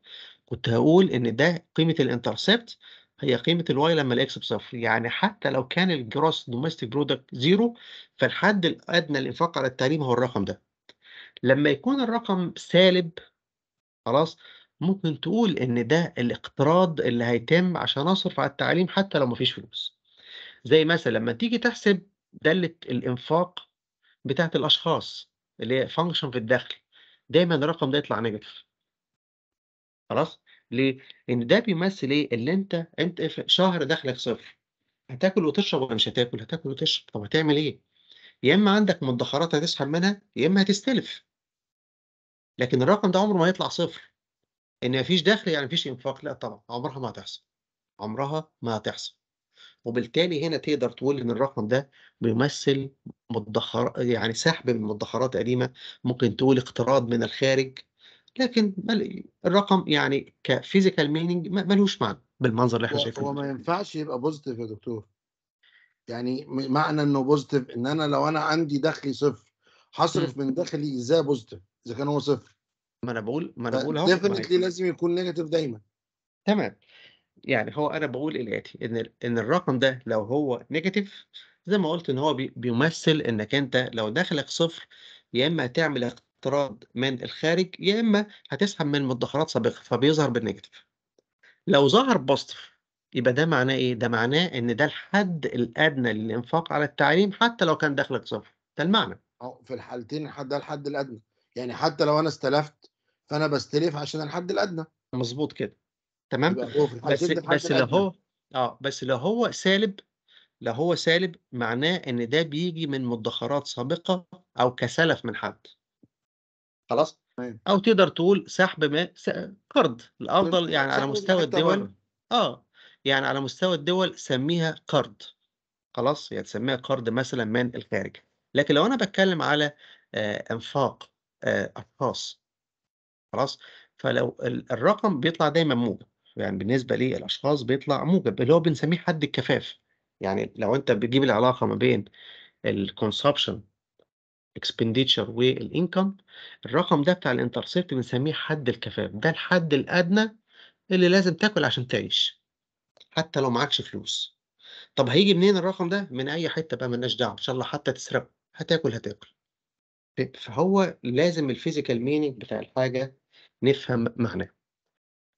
كنت هقول إن ده قيمة الانترسبت هي قيمة الواي لما الإكس بصفر يعني حتى لو كان الجروس دوميستيك برودكت زيرو فالحد الأدنى للإنفاق على التعليم هو الرقم ده لما يكون الرقم سالب خلاص ممكن تقول إن ده الاقتراض اللي هيتم عشان أصرف على التعليم حتى لو مفيش فلوس زي مثلا لما تيجي تحسب دالة الإنفاق بتاعة الأشخاص اللي هي فانكشن في الدخل دايما الرقم ده يطلع نيجاتيف خلاص ليه؟ لأن ده بيمثل إيه؟ اللي أنت أنت شهر دخلك صفر، هتاكل وتشرب ولا مش هتاكل؟ هتاكل وتشرب، طب هتعمل إيه؟ يا إما عندك مدخرات هتسحب منها، يا إما هتستلف. لكن الرقم ده عمره ما يطلع صفر، إن ما فيش دخل يعني ما فيش إنفاق، لأ طبعًا عمرها ما هتحصل، عمرها ما هتحصل. وبالتالي هنا تقدر تقول إن الرقم ده بيمثل مدخر يعني سحب من مدخرات قديمة، ممكن تقول اقتراض من الخارج. لكن الرقم يعني كفيزيكال ميننج ملوش معنى بالمنظر اللي احنا شايفينه هو ما ينفعش يبقى بوزيتيف يا دكتور يعني معنى انه بوزيتيف ان انا لو انا عندي دخلي صفر هصرف من دخلي ازاي بوزيتيف اذا كان هو صفر ما انا بقول ما انا بقول اهو ديفنتلي لازم يكون نيجاتيف دايما تمام يعني هو انا بقول الاتي إيه ان ان الرقم ده لو هو نيجاتيف زي ما قلت ان هو بيمثل انك انت لو دخلك صفر يا اما هتعمل اقتراض من الخارج يا اما هتسحب من مدخرات سابقه فبيظهر بالنيجاتيف لو ظهر بوزيتيف يبقى ده معناه ايه ده معناه ان ده الحد الادنى للانفاق على التعليم حتى لو كان دخلك صفر ده المعنى اه في الحالتين ده الحد الادنى يعني حتى لو انا استلفت فانا بستلف عشان الحد الادنى مظبوط كده تمام بس بس لو هو اه بس لو هو سالب لو هو سالب معناه ان ده بيجي من مدخرات سابقه او كسلف من حد خلاص او تقدر تقول سحب ما قرض الافضل يعني على مستوى الدول اه يعني على مستوى الدول سميها قرض خلاص يعني تسميها قرض مثلا من الخارج لكن لو انا بتكلم على آه انفاق آه اشخاص خلاص فلو الرقم بيطلع دايما موجب يعني بالنسبه للاشخاص بيطلع موجب اللي هو بنسميه حد الكفاف يعني لو انت بتجيب العلاقه ما بين الكونسبشن اكسبنديتشر والانكم الرقم ده بتاع الانترسبت بنسميه حد الكفاف ده الحد الادنى اللي لازم تاكل عشان تعيش حتى لو معكش فلوس طب هيجي منين الرقم ده من اي حته بقى مالناش دعوه ان شاء الله حتى تسرقه هتاكل هتاكل طيب، فهو لازم الفيزيكال مينينج بتاع الحاجه نفهم معناه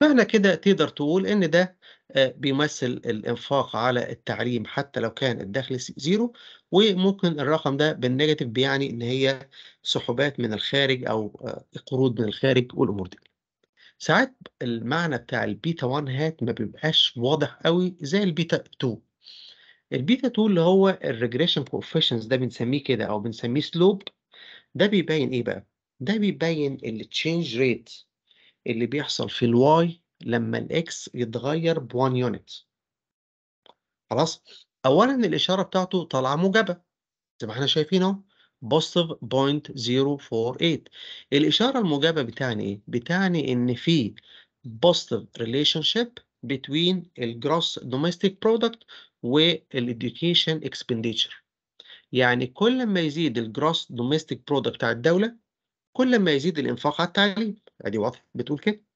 معنى كده تقدر تقول ان ده آه، بيمثل الإنفاق على التعليم حتى لو كان الدخل زيرو وممكن الرقم ده بالنيجاتيف بيعني إن هي سحوبات من الخارج أو آه، قروض من الخارج والأمور دي. ساعات المعنى بتاع البيتا 1 هات ما بيبقاش واضح قوي زي البيتا 2 البيتا 2 اللي هو الريجريشن كوفيشنز ده بنسميه كده او بنسميه سلوب ده بيبين ايه بقى ده بيبين التشينج ريت اللي بيحصل في الواي لما الإكس يتغير ب1 يونت خلاص أولا الإشارة بتاعته طالعة موجبة زي ما احنا شايفين اهو بوزيتيف بوينت 048 الإشارة الموجبة بتعني إيه؟ بتعني إن في بوزيتيف ريليشن شيب between الجروس دوميستيك برودكت والإديوكيشن expenditure يعني كل ما يزيد الجروس دوميستيك برودكت بتاع الدولة كل ما يزيد الإنفاق على التعليم أدي واضح بتقول كده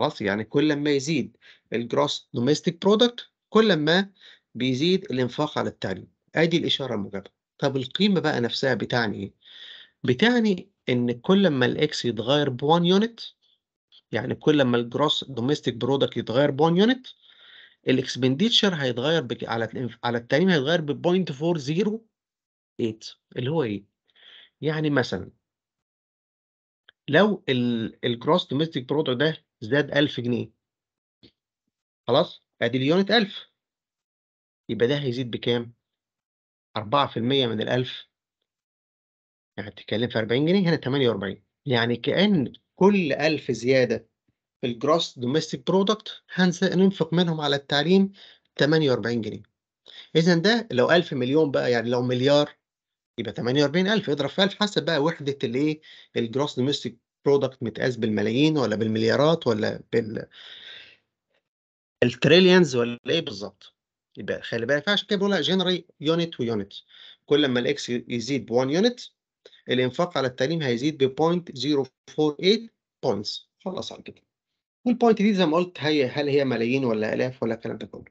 خلاص يعني كل ما يزيد الجروس دوميستيك برودكت كل ما بيزيد الانفاق على التعليم ادي الاشاره الموجبه طب القيمه بقى نفسها بتعني ايه بتعني ان كل ما الاكس يتغير ب1 يونت يعني كل ما الجروس دوميستيك برودكت يتغير ب1 يونت الاكسبنديتشر هيتغير بك على على التعليم هيتغير ب 0.408 اللي هو ايه يعني مثلا لو الجروس دوميستيك برودكت ده زاد 1000 جنيه خلاص ادي اليونت 1000 يبقى ده هيزيد بكام 4% من ال1000 يعني بتتكلم في 40 جنيه هنا 48 يعني كأن كل 1000 زيادة في الجروس دوميستيك برودكت هننفق منهم على التعليم 48 جنيه إذا ده لو 1000 مليون بقى يعني لو مليار يبقى 48000 اضرب في 1000 حسب بقى وحدة الايه الجروس دوميستيك برودكت متقاس بالملايين ولا بالمليارات ولا بال التريليونز ولا ايه بالظبط يبقى خلي بالك فعشان كده بقول لك جنري يونت ويونت كل ما الاكس يزيد ب 1 يونت الانفاق على التعليم هيزيد ب 0.048 بوينتس خلاص على كده والبوينت دي زي ما قلت هي هل هي ملايين ولا الاف ولا الكلام ده كله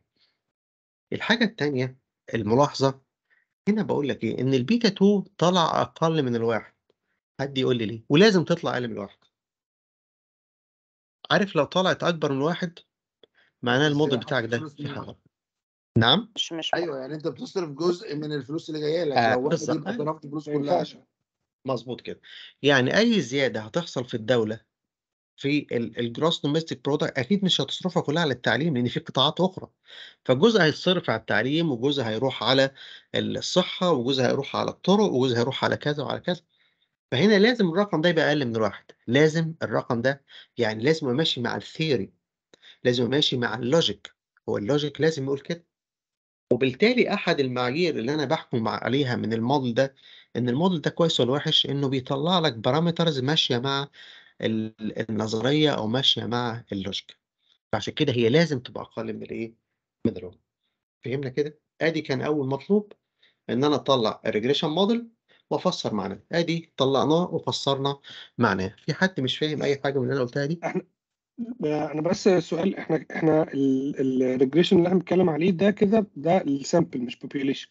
الحاجه الثانيه الملاحظه هنا بقول لك ايه ان البيتا 2 طلع اقل من الواحد حد يقول لي ليه ولازم تطلع اقل من واحد عارف لو طلعت اكبر من واحد معناه الموديل بتاعك ده في حاجه نعم مش مش ايوه يعني انت بتصرف جزء من الفلوس اللي جايه لك آه لو واحد آه، يبقى صرفت فلوس كلها مظبوط كده يعني اي زياده هتحصل في الدوله في الجروس دوميستيك برودكت اكيد مش هتصرفها كلها على التعليم لان في قطاعات اخرى فجزء هيتصرف على التعليم وجزء هيروح على الصحه وجزء هيروح على الطرق وجزء هيروح على كذا وعلى كذا فهنا لازم الرقم ده يبقى اقل من واحد لازم الرقم ده يعني لازم يمشي مع الثيوري لازم يمشي مع اللوجيك هو اللوجيك لازم يقول كده وبالتالي احد المعايير اللي انا بحكم عليها من الموديل ده ان الموديل ده كويس ولا وحش انه بيطلع لك بارامترز ماشيه مع النظريه او ماشيه مع اللوجيك فعشان كده هي لازم تبقى اقل من الايه من الرقم فهمنا كده ادي كان اول مطلوب ان انا اطلع الريجريشن موديل وافسر معناه ادي طلقناه وفسرنا معناه في حد مش فاهم اي حاجه من اللي انا قلتها دي احنا انا بس سؤال احنا احنا الريجريشن اللي احنا بنتكلم عليه ده كده ده السامبل مش بوبيوليشن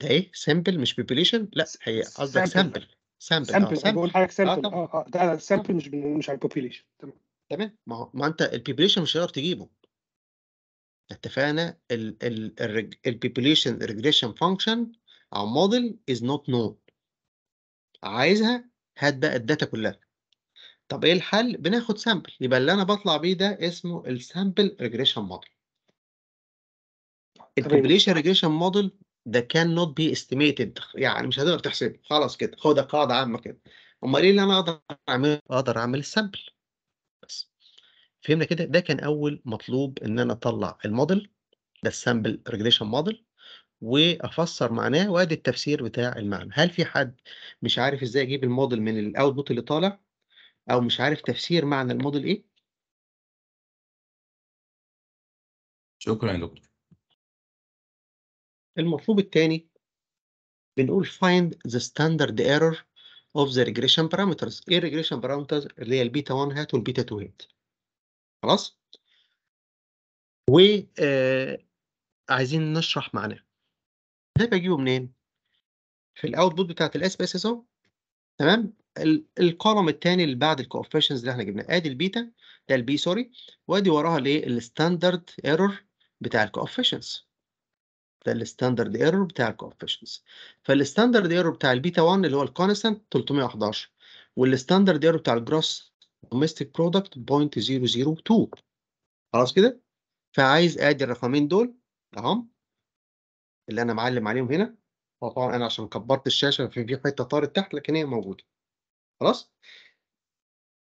ده ايه سامبل مش population لا هي قصدك سامبل سامبل سامبل بقول حاجه سامبل آه،, اه اه ده سامبل مش مش على البوبيليشن تمام تمام ما هو ما انت البوبيليشن مش هتقدر تجيبه اتفقنا البوبوليشن ريجريشن فانكشن او موديل از نوت نون عايزها هات بقى الداتا كلها طب ايه الحل بناخد سامبل يبقى اللي انا بطلع بيه ده اسمه السامبل ريجريشن موديل البوبوليشن ريجريشن موديل ده كان نوت بي استيميتد يعني مش هتقدر تحسبه خلاص كده خد قاعده عامه كده امال ايه اللي انا اقدر اعمله اقدر اعمل السامبل بس فهمنا كده ده كان اول مطلوب ان انا اطلع الموديل ده السامبل ريجريشن موديل وافسر معناه وادي التفسير بتاع المعنى هل في حد مش عارف ازاي اجيب الموديل من الاوتبوت اللي طالع او مش عارف تفسير معنى الموديل ايه شكرا يا دكتور المطلوب الثاني بنقول find the standard error of the regression parameters ايه الريجريشن بارامترز اللي هي البيتا 1 هات والبيتا 2 هات خلاص و آه، عايزين نشرح معناه ده بجيبه منين في الاوتبوت بتاعت الاس بي اس اس اهو تمام القلم الثاني اللي بعد الكوفيشنز اللي احنا جبناه ادي البيتا ده البي سوري وادي وراها الايه الستاندرد ايرور بتاع الكوفيشنز ده الستاندرد ايرور بتاع الكوفيشنز فالستاندرد ايرور بتاع البيتا 1 اللي هو الكونستانت 311 والستاندرد ايرور بتاع الجروس domestic product 0.002 خلاص كده فعايز ادي الرقمين دول اهم اللي انا معلم عليهم هنا طبعا انا عشان كبرت الشاشه في حته طارت تحت لكن هي موجوده خلاص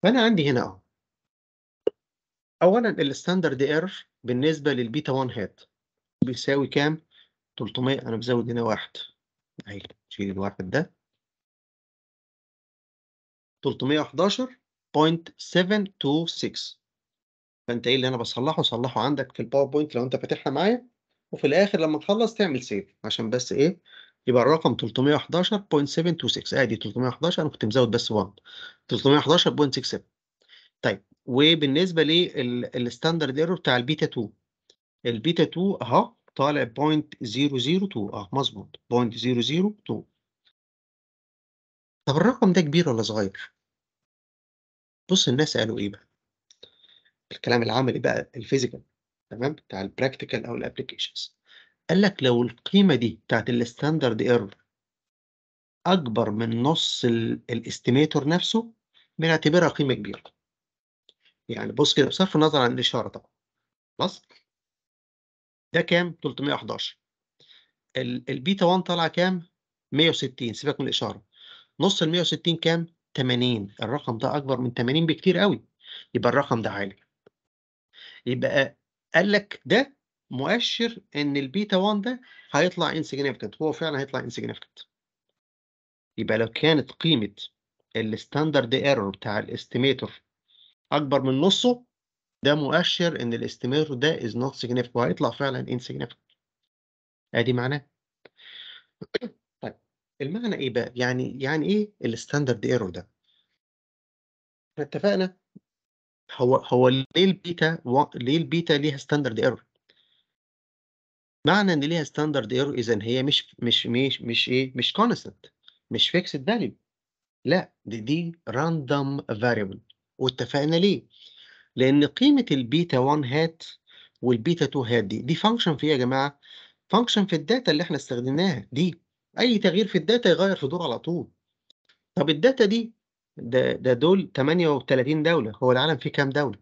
فانا عندي هنا اهو اولا الستاندرد ايرور بالنسبه للبيتا 1 هات بيساوي كام 300 انا بزود هنا واحد اهي شيل الواحد ده 311 0.726 فانت ايه اللي انا بصلحه صلحه عندك في الباوربوينت لو انت فاتحها معايا وفي الاخر لما تخلص تعمل سيف عشان بس ايه يبقى الرقم 311.726 ادي 311 انا كنت مزود بس 1 311.67 طيب وبالنسبه للستاندرد ايرور بتاع البيتا 2 البيتا 2 اهو طالع 0.002 اه مظبوط 0.002 طب الرقم ده كبير ولا صغير؟ بص الناس قالوا إيه بقى؟ الكلام العملي بقى الفيزيكال تمام؟ بتاع البراكتيكال أو الأبلكيشنز قال لك لو القيمة دي بتاعت الستاندرد ايرور أكبر من نص الاستيميتور نفسه بنعتبرها قيمة كبيرة. يعني بص كده بصرف النظر عن الإشارة طبعا. خلاص؟ ده كام؟ 311 البيتا 1 طالعه كام؟ 160 سيبك من الاشاره نص ال 160 كام؟ 80 الرقم ده اكبر من 80 بكتير قوي يبقى الرقم ده عالي يبقى قال لك ده مؤشر ان البيتا 1 ده هيطلع انسيجنيفيكانت هو فعلا هيطلع انسيجنيفيكانت يبقى لو كانت قيمه الستاندرد ايرور بتاع الاستيميتور اكبر من نصه ده مؤشر ان الاستيميتور ده از نوت significant وهيطلع فعلا insignificant ادي معناه المعنى ايه بقى؟ يعني يعني ايه الستاندرد ايرور ده؟ احنا اتفقنا هو هو ليه البيتا ليه البيتا ليها ستاندرد ايرور؟ معنى ان ليها ستاندرد ايرور اذا هي مش مش مش مش ايه؟ مش كونستنت مش فيكسد فاليو لا دي دي راندوم فاريبل واتفقنا ليه؟ لان قيمه البيتا 1 هات والبيتا 2 هات دي دي فانكشن في ايه يا جماعه؟ فانكشن في الداتا اللي احنا استخدمناها دي اي تغيير في الداتا يغير في دور على طول طب الداتا دي ده, ده دول 38 دولة هو العالم فيه كام دولة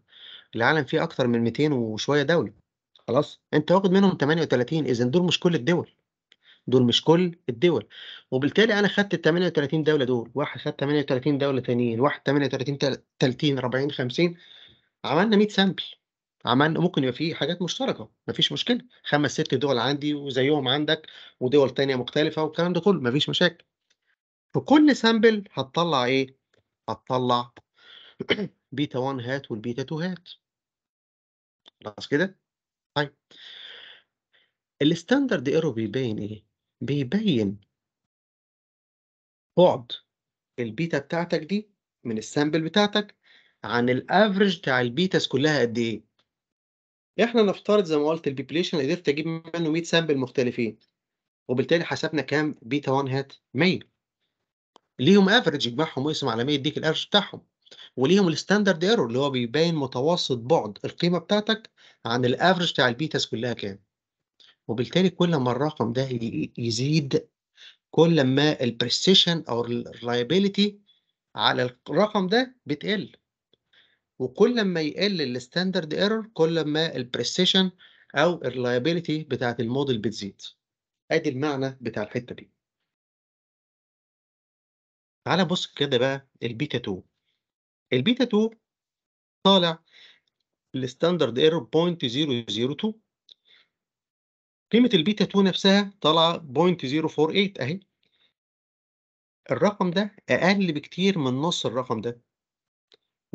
العالم فيه اكتر من 200 وشوية دولة خلاص انت واخد منهم 38 اذا دول مش كل الدول دول مش كل الدول وبالتالي انا خدت ال 38 دوله دول واحد خد 38 دوله ثانيين واحد 38 30 40 50 عملنا 100 سامبل عملنا ممكن يبقى في حاجات مشتركة، مفيش مشكلة، خمس ست دول عندي وزيّهم عندك، ودول تانية مختلفة والكلام ده كلّه، مفيش مشاكل. في كل سامبل هتطلّع إيه، هتطلّع بيتا 1 هات والبيتا 2 هات. خلاص كده؟ طيب. الستاندرد ايرور بيبيّن إيه؟ بيبيّن بُعد البيتا بتاعتك دي من السامبل بتاعتك عن الافرج بتاع البيتاس كلّها قد إيه. إحنا نفترض زي ما قلت البيبليشن قدرت أجيب منه 100 سامبل مختلفين وبالتالي حسبنا كام بيتا 1 هات 100 ليهم افريج يجمعهم ويقسم على 100 يديك الافريج بتاعهم وليهم الستاندرد ايرور اللي هو بيبين متوسط بعد القيمه بتاعتك عن الافريج بتاع البيتاس كلها كام وبالتالي كل ما الرقم ده يزيد كل ما البريسيشن او الريلابيليتي على الرقم ده بتقل وكل ما يقل الستاندرد ايرور كل ما البريسيشن او الريلايبيليتي بتاعت الموديل بتزيد ادي المعنى بتاع الحته دي تعالى بص كده بقى البيتا 2 البيتا 2 طالع الستاندرد ايرور 0.002 قيمه البيتا 2 نفسها طالعه 0.048 اهي الرقم ده اقل بكتير من نص الرقم ده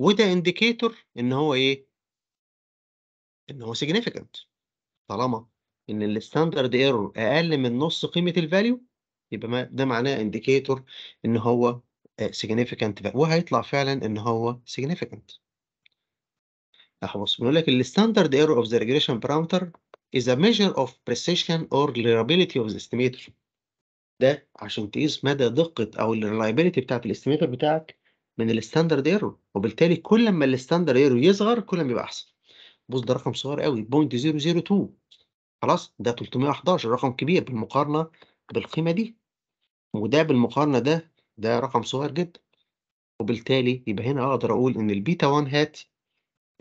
وده انديكيتور ان هو ايه ان هو significant طالما ان الستاندرد ايرور اقل من نص قيمه الفاليو يبقى ما ده معناه انديكيتور ان هو آه، significant وهيطلع فعلا ان هو اهو بص بنقول لك الستاندرد ايرور اوف ذا ريجريشن بارامتر is a measure of precision or reliability of the estimator ده عشان تقيس مدى دقه او الريلايبيليتي بتاعه الاستيميتور بتاعك من الستاندرد ايرور وبالتالي كل ما الستاندرد ايرور يصغر كل ما يبقى احسن بص ده رقم صغير قوي 0.002 خلاص ده 311 رقم كبير بالمقارنه بالقيمه دي وده بالمقارنه ده ده رقم صغير جدا وبالتالي يبقى هنا اقدر اقول ان البيتا 1 هات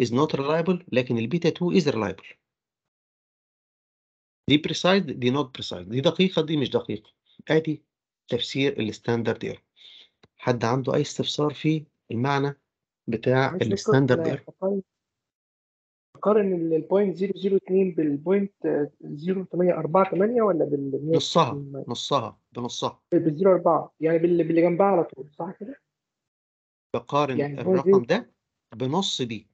is not reliable لكن البيتا 2 is reliable دي precise دي not precise دي دقيقه دي مش دقيقه ادي تفسير الستاندرد ايرور حد عنده أي استفسار في المعنى بتاع الستاندرد ايرور؟ قارن تقارن البوينت 002 بالبوينت 0.848 ولا بال نصها نصها بنصها بال 04 يعني باللي جنبها على طول صح كده؟ بقارن يعني الرقم ده بنص دي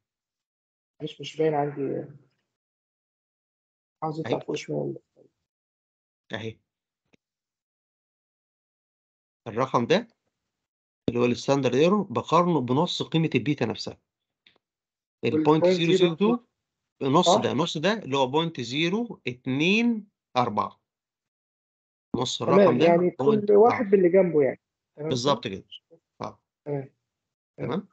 مش مش باين عندي عاوز اطلع فوق شويه أهي الرقم ده اللي هو الستاندرد ايرور بقارنه بنص قيمه البيتا نفسها البوينت 002 نص آه. ده نص ده اللي هو بوينت 024 نص الرقم ده يعني كل واحد باللي جنبه يعني بالظبط كده اه تمام تمام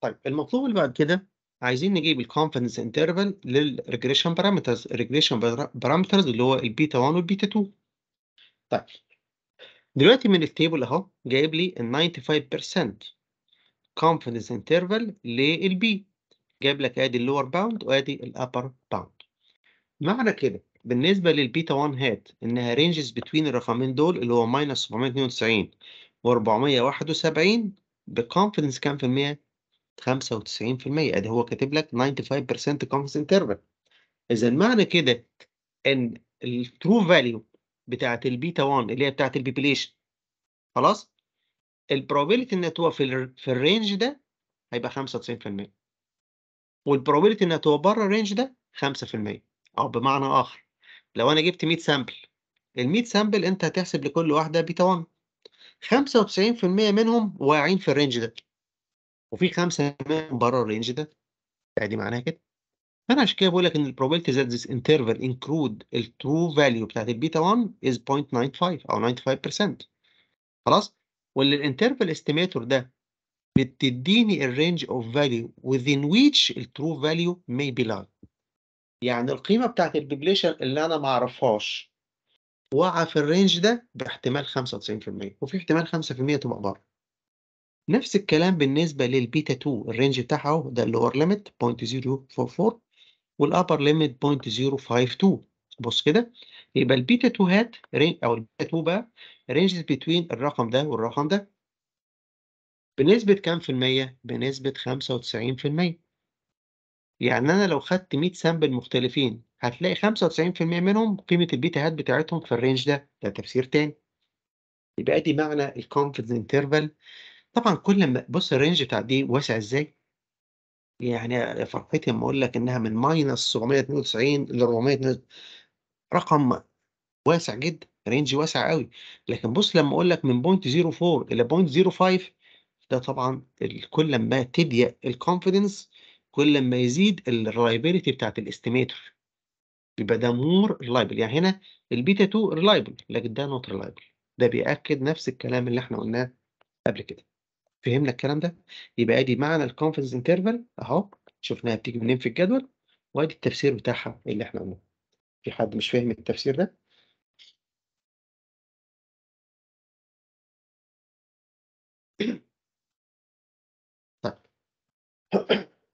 طيب المطلوب اللي بعد كده عايزين نجيب الكونفيدنس انترفال للريجريشن بارامترز الريجريشن بارامترز اللي هو البيتا 1 والبيتا 2 طيب دلوقتي من التيبل اهو جايب لي ال 95% confidence interval للبي جايب لك ادي اللور باوند وادي الابر باوند معنى كده بالنسبه للبيتا 1 هات انها رينجز بتوين الرقمين دول اللي هو ماينس 792 و 471 بكونفدنس كام في المية؟ 95% 95% ادي هو كاتب لك 95% confidence interval اذا معنى كده ان الترو فاليو بتاعت البيتا 1 اللي هي بتاعت البيبليشن خلاص البروبابيلتي انها هو في في الرينج ده هيبقى 95% والبروبابيلتي انها هو بره الرينج ده 5% او بمعنى اخر لو انا جبت 100 سامبل ال 100 سامبل انت هتحسب لكل واحده بيتا 1 95% منهم واقعين في الرينج ده وفي خمسه من بره الرينج ده ادي يعني معناها كده فانا عشان كده بقول لك ان البروبابيلتي ذات ذس انترفال انكلود الترو فاليو بتاعت البيتا 1 از 0.95 او 95% خلاص واللي الانترفال استيميتور ده بتديني الرينج اوف فاليو within which الترو فاليو may be lie يعني القيمه بتاعت البيبليشن اللي انا ما اعرفهاش واقعه في الرينج ده باحتمال 95% وفي احتمال 5% تبقى بره نفس الكلام بالنسبة للبيتا 2 الرينج بتاعها اهو ده اللور ليميت 0.044 والابر ليميت 0.052 بص كده يبقى البيتا 2 هات او البيتا 2 بقى رينجز بتوين الرقم ده والرقم ده بنسبة كام في المية؟ بنسبة 95 في المية يعني أنا لو خدت 100 سامبل مختلفين هتلاقي 95% منهم قيمة البيتا هات بتاعتهم في الرينج ده ده تفسير تاني يبقى دي معنى الكونفيدنس انترفال طبعًا كل ما بُص الرينج بتاع دي واسع إزاي، يعني فرحتي لما أقول لك إنها من -792 ل 400 رقم واسع جدًا، رينج واسع قوي لكن بُص لمّا أقول لك من .04 إلى .05 ده طبعًا كل ما تضيق الكونفيدنس كل ما يزيد الreliability بتاعت الاستيميتور يبقى ده مور ريلايبل يعني هنا البيتا 2 ريلايبل لكن ده نوت ريلايبل ده بيأكد نفس الكلام اللي إحنا قلناه قبل كده. فهمنا الكلام ده يبقى ادي معنى الكونفيدنس انترفال اهو شفناها بتيجي منين في الجدول وادي التفسير بتاعها اللي احنا قلناه في حد مش فاهم التفسير ده طيب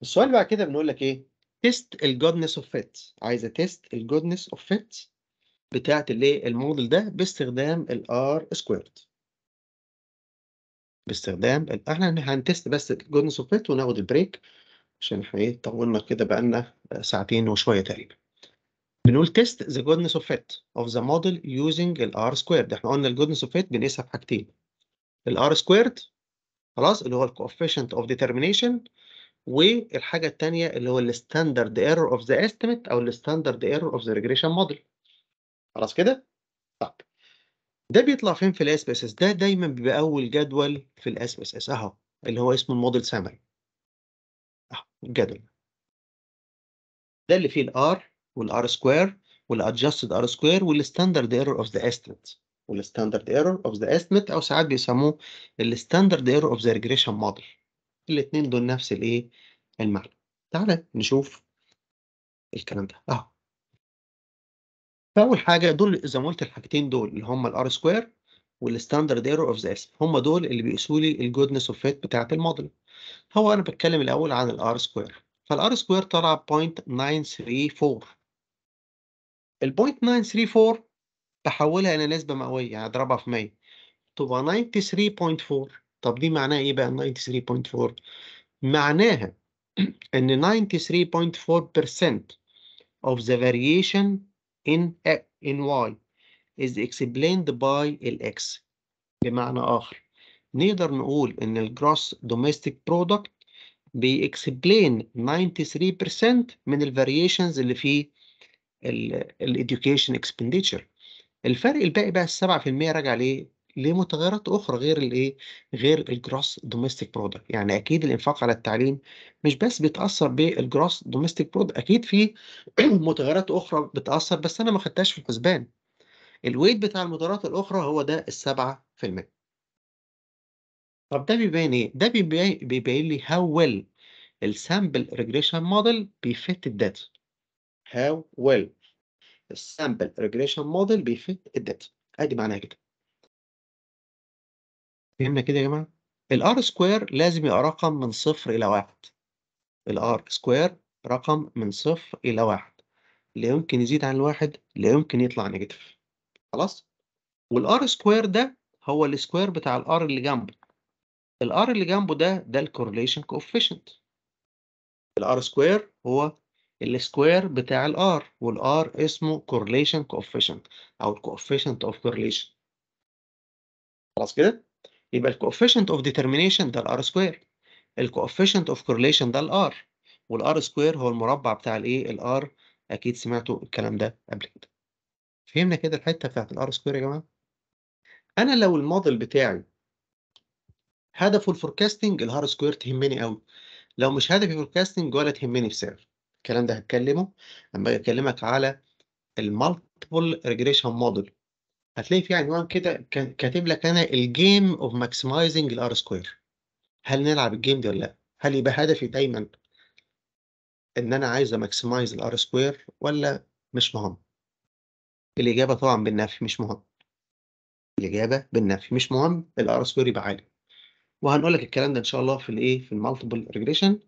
السؤال بعد كده بنقول لك ايه تيست الجودنس اوف فيت عايزه تيست الجودنس اوف فيت بتاعت الايه الموديل ده باستخدام الار سكويرد باستخدام احنا هنتست بس الجودنس اوف وناخد البريك عشان احنا ايه طولنا كده بقالنا ساعتين وشويه تقريبا بنقول تيست ذا جودنس اوف فيت اوف ذا موديل يوزنج الار سكويرد احنا قلنا الجودنس اوف فيت بنقيسها بحاجتين الار سكويرد خلاص اللي هو الكوفيشنت اوف ديترمينيشن والحاجه الثانيه اللي هو الستاندرد ايرور اوف ذا استيميت او الستاندرد ايرور اوف ذا ريجريشن موديل خلاص كده ده بيطلع فين في الاس بي اس اس ده دايما بيبقى اول جدول في الاس بي اس اس اهو اللي هو اسمه الموديل سامري اهو الجدول ده اللي فيه الار والار سكوير والادجستد ار سكوير والستاندرد ايرور اوف ذا استيميت والستاندرد ايرور اوف ذا استيميت او ساعات بيسموه الستاندرد ايرور اوف ذا ريجريشن موديل الاثنين دول نفس الايه المعنى تعالى نشوف الكلام ده اهو فاول حاجه دول اذا ما قلت الحاجتين دول اللي هم الار سكوير والستاندرد ايرور اوف ذا اس هم دول اللي بيقيسوا لي الجودنس اوف فيت بتاعه الموديل هو انا بتكلم الاول عن الار سكوير فالار سكوير طلع 0.934 ال 0.934 بحولها الى نسبه مئويه يعني هضربها في 100 تبقى 93.4 طب دي معناها ايه بقى 93.4 معناها ان 93.4% of the variation in in y is explained by x بمعنى آخر نقدر نقول إن الجروس دوميستيك برودكت بيكسبلين 93% من الفاريشنز اللي في الإديوكيشن اكسبنديتشر الفرق الباقي بقى السبعة في المية راجع ليه لمتغيرات أخرى غير الإيه؟ غير الجروس دوميستيك برودكت، يعني أكيد الإنفاق على التعليم مش بس بيتأثر بالجروس دوميستيك برودكت، أكيد في متغيرات أخرى بتأثر بس أنا ما خدتهاش في الحسبان. الويت بتاع المتغيرات الأخرى هو ده السبعة في المية. طب ده بيبين إيه؟ ده بيبين, بيبين لي هاو ويل السامبل ريجريشن موديل بيفت الداتا. هاو ويل السامبل ريجريشن موديل بيفت الداتا. أدي معناها كده. فهمنا كده يا جماعة؟ الار سكوير لازم يبقى رقم من صفر إلى واحد الار سكوير رقم من صفر إلى واحد لا يمكن يزيد عن الواحد لا يمكن يطلع نيجاتيف خلاص؟ والار سكوير ده هو السكوير بتاع الار اللي جنبه الار اللي جنبه ده ده الكورليشن كوفيشنت الار سكوير هو السكوير بتاع الار والار اسمه كورليشن كوفيشنت او الكوفيشنت اوف كورليشن خلاص كده يبقى coefficient اوف determination ده الـ square الـ coefficient اوف كورليشن ده الـ r والـ r square هو المربع بتاع الـ الـ r اكيد سمعتوا الكلام ده قبل كده فهمنا كده الحته بتاعت r square يا جماعه انا لو الموديل بتاعي هدفه الفوركاستنج r square تهمني أوي لو مش هدفي فوركاستنج ولا تهمني بسعر الكلام ده هتكلمه لما اكلمك على الـ multiple regression model هتلاقي في عنوان كده كاتب لك انا الجيم اوف ماكسمايزنج الار سكوير هل نلعب الجيم دي ولا لا هل يبقى هدفي دايما ان انا عايز اماكسمايز الار سكوير ولا مش مهم الاجابه طبعا بالنفي مش مهم الاجابه بالنفي مش مهم الار سكوير يبقى عالي وهنقول لك الكلام ده ان شاء الله في الايه في المالتيبل ريجريشن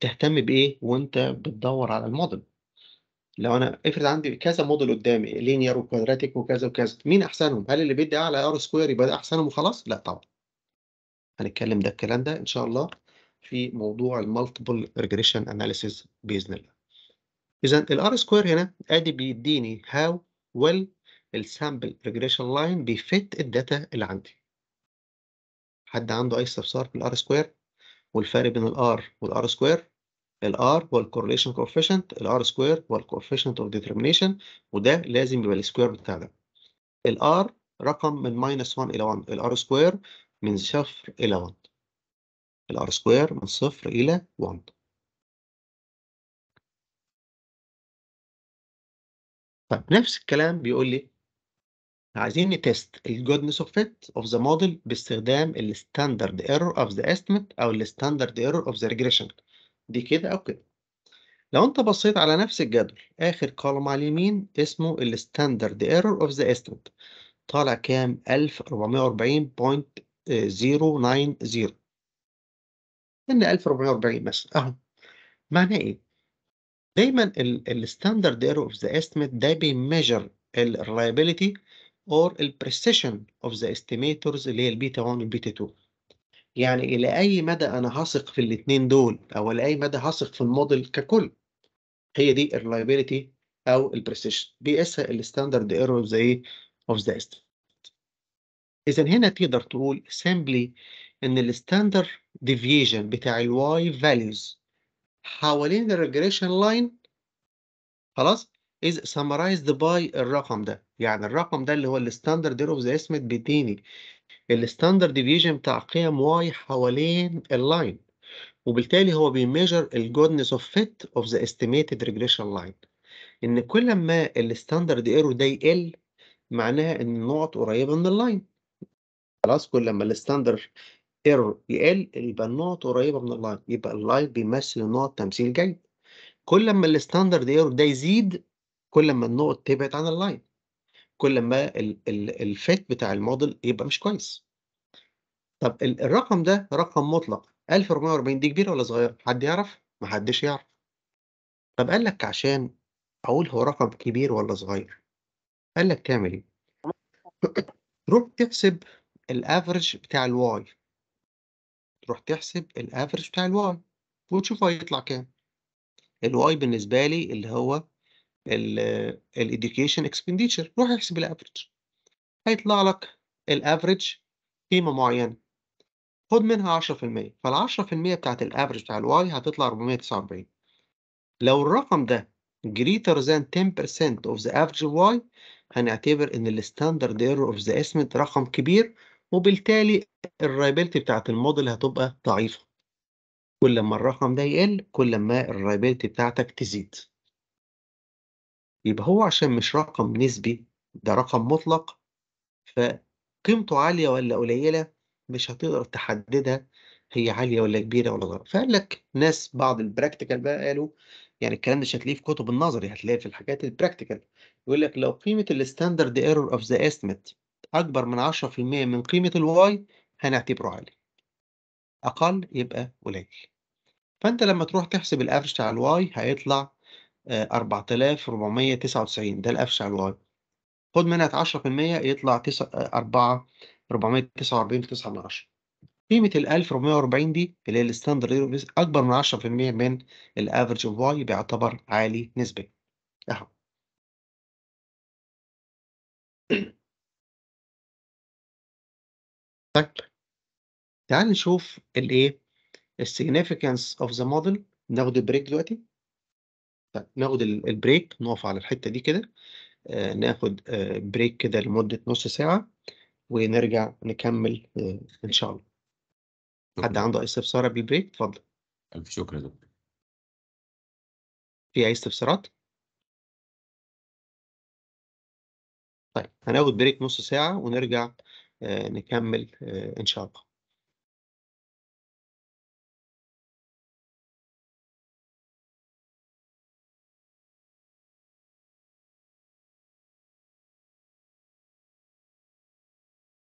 تهتم بايه وانت بتدور على الموديل لو انا افرض عندي كذا موديل قدامي لينير وكوادراتيك وكذا وكذا مين احسنهم هل اللي بيدي اعلى ار سكوير يبقى احسنهم وخلاص لا طبعا هنتكلم ده الكلام ده ان شاء الله في موضوع المالتيبل ريجريشن اناليسيز باذن الله اذا الار سكوير هنا ادي بيديني هاو ويل السامبل ريجريشن لاين بيفت الداتا اللي عندي حد عنده اي استفسار في الار سكوير والفرق بين الار والار سكوير الار هو الكورليشن كوفيشنت ال R سكوير هو الكوفيشنت اوف ديترمينيشن وده لازم يبقى السكوير بتاع ده ال R رقم من ماينس 1 الى 1 ال R سكوير من صفر الى 1 ال R سكوير من صفر الى 1 طب نفس الكلام بيقول لي عايزين نتست الجودنس اوف فيت اوف ذا موديل باستخدام الستاندرد ايرور اوف ذا استيميت او الستاندرد ايرور اوف ذا ريجريشن دي كده أو كده لو أنت بصيت على نفس الجدول آخر column على اليمين اسمه الـ standard error of the estimate طالع كام 1440.090 إن 1440 مثلا أهو معناه إيه؟ دايما الستاندرد ايرور اوف ذا estimate ده بيميجر الريلابيلتي اور البريسيشن اوف ذا estimators اللي هي البيتا 1 والبيتا 2 يعني إلى أي مدى أنا هثق في الاتنين دول أو إلى أي مدى هثق في الموديل ككل هي دي الريلايبيليتي أو البريسيشن بيقيسها الستاندرد ايرور زي إيه أوف ذا estimate إذا هنا تقدر تقول simply إن الستاندرد ديفيجن بتاع الواي فاليوز حوالين الريجريشن لاين خلاص is summarized by الرقم ده يعني الرقم ده اللي هو الستاندرد ايرور اوف ذا estimate بيديني الستاندرد ديفيجن بتاع قيم واي حوالين اللاين وبالتالي هو بيميجر الجودنس اوف فيت اوف ذا استيميتد ريجريشن لاين ان كل ما الستاندرد ايرور ده يقل معناها ان النقط قريبه من اللاين خلاص كل ما الستاندرد ايرور يقل يبقى النقط قريبه من اللاين يبقى اللاين بيمثل النقط تمثيل جيد كل ما الستاندرد ايرور ده يزيد كل ما النقط تبعد عن اللاين كل ما الفيت بتاع الموديل يبقى مش كويس طب الرقم ده رقم مطلق 1440 دي كبيره ولا صغيره حد يعرف ما حدش يعرف طب قال لك عشان اقول هو رقم كبير ولا صغير قال لك تعمل ايه تروح تحسب الافرج بتاع الواي تروح تحسب الافرج بتاع الواي وتشوف هيطلع كام الواي بالنسبه لي اللي هو الاديوكيشن اكسبنديتشر روح احسب الافريج هيطلع لك الافريج قيمه معينه خد منها 10% فال 10% بتاعت الافريج بتاع الواي هتطلع 449 لو الرقم ده greater than 10% of the average y هنعتبر ان الستاندرد ايرور اوف ذا estimate رقم كبير وبالتالي reliability بتاعت الموديل هتبقى ضعيفه كل ما الرقم ده يقل كل ما reliability بتاعتك تزيد يبقى هو عشان مش رقم نسبي ده رقم مطلق فقيمته عالية ولا قليلة مش هتقدر تحددها هي عالية ولا كبيرة ولا صغيرة فقال لك ناس بعض البراكتيكال بقى قالوا يعني الكلام مش هتلاقيه في كتب النظري هتلاقيه في الحاجات البراكتيكال يقول لك لو قيمة الستاندرد ايرور اوف ذا استمت أكبر من 10% من قيمة الواي هنعتبره عالي أقل يبقى قليل فأنت لما تروح تحسب الأفرج على الواي هيطلع 4499 ده الأفشع الواي خد منها 10% يطلع 9 4 9 من 10 قيمة ال 1440 دي اللي هي الستاندرد ايرور أكبر من 10% من الافرج اوف واي بيعتبر عالي نسبيا أهو طيب تعال نشوف الايه السيجنيفيكانس اوف ذا موديل ناخد بريك دلوقتي طيب ناخد البريك نقف على الحتة دي كده آه، ناخد بريك آه، كده لمدة نص ساعة ونرجع نكمل آه، إن شاء الله حد عنده أي استفسار قبل البريك اتفضل ألف شكر يا دكتور في أي استفسارات؟ طيب هناخد بريك نص ساعة ونرجع نكمل إن شاء الله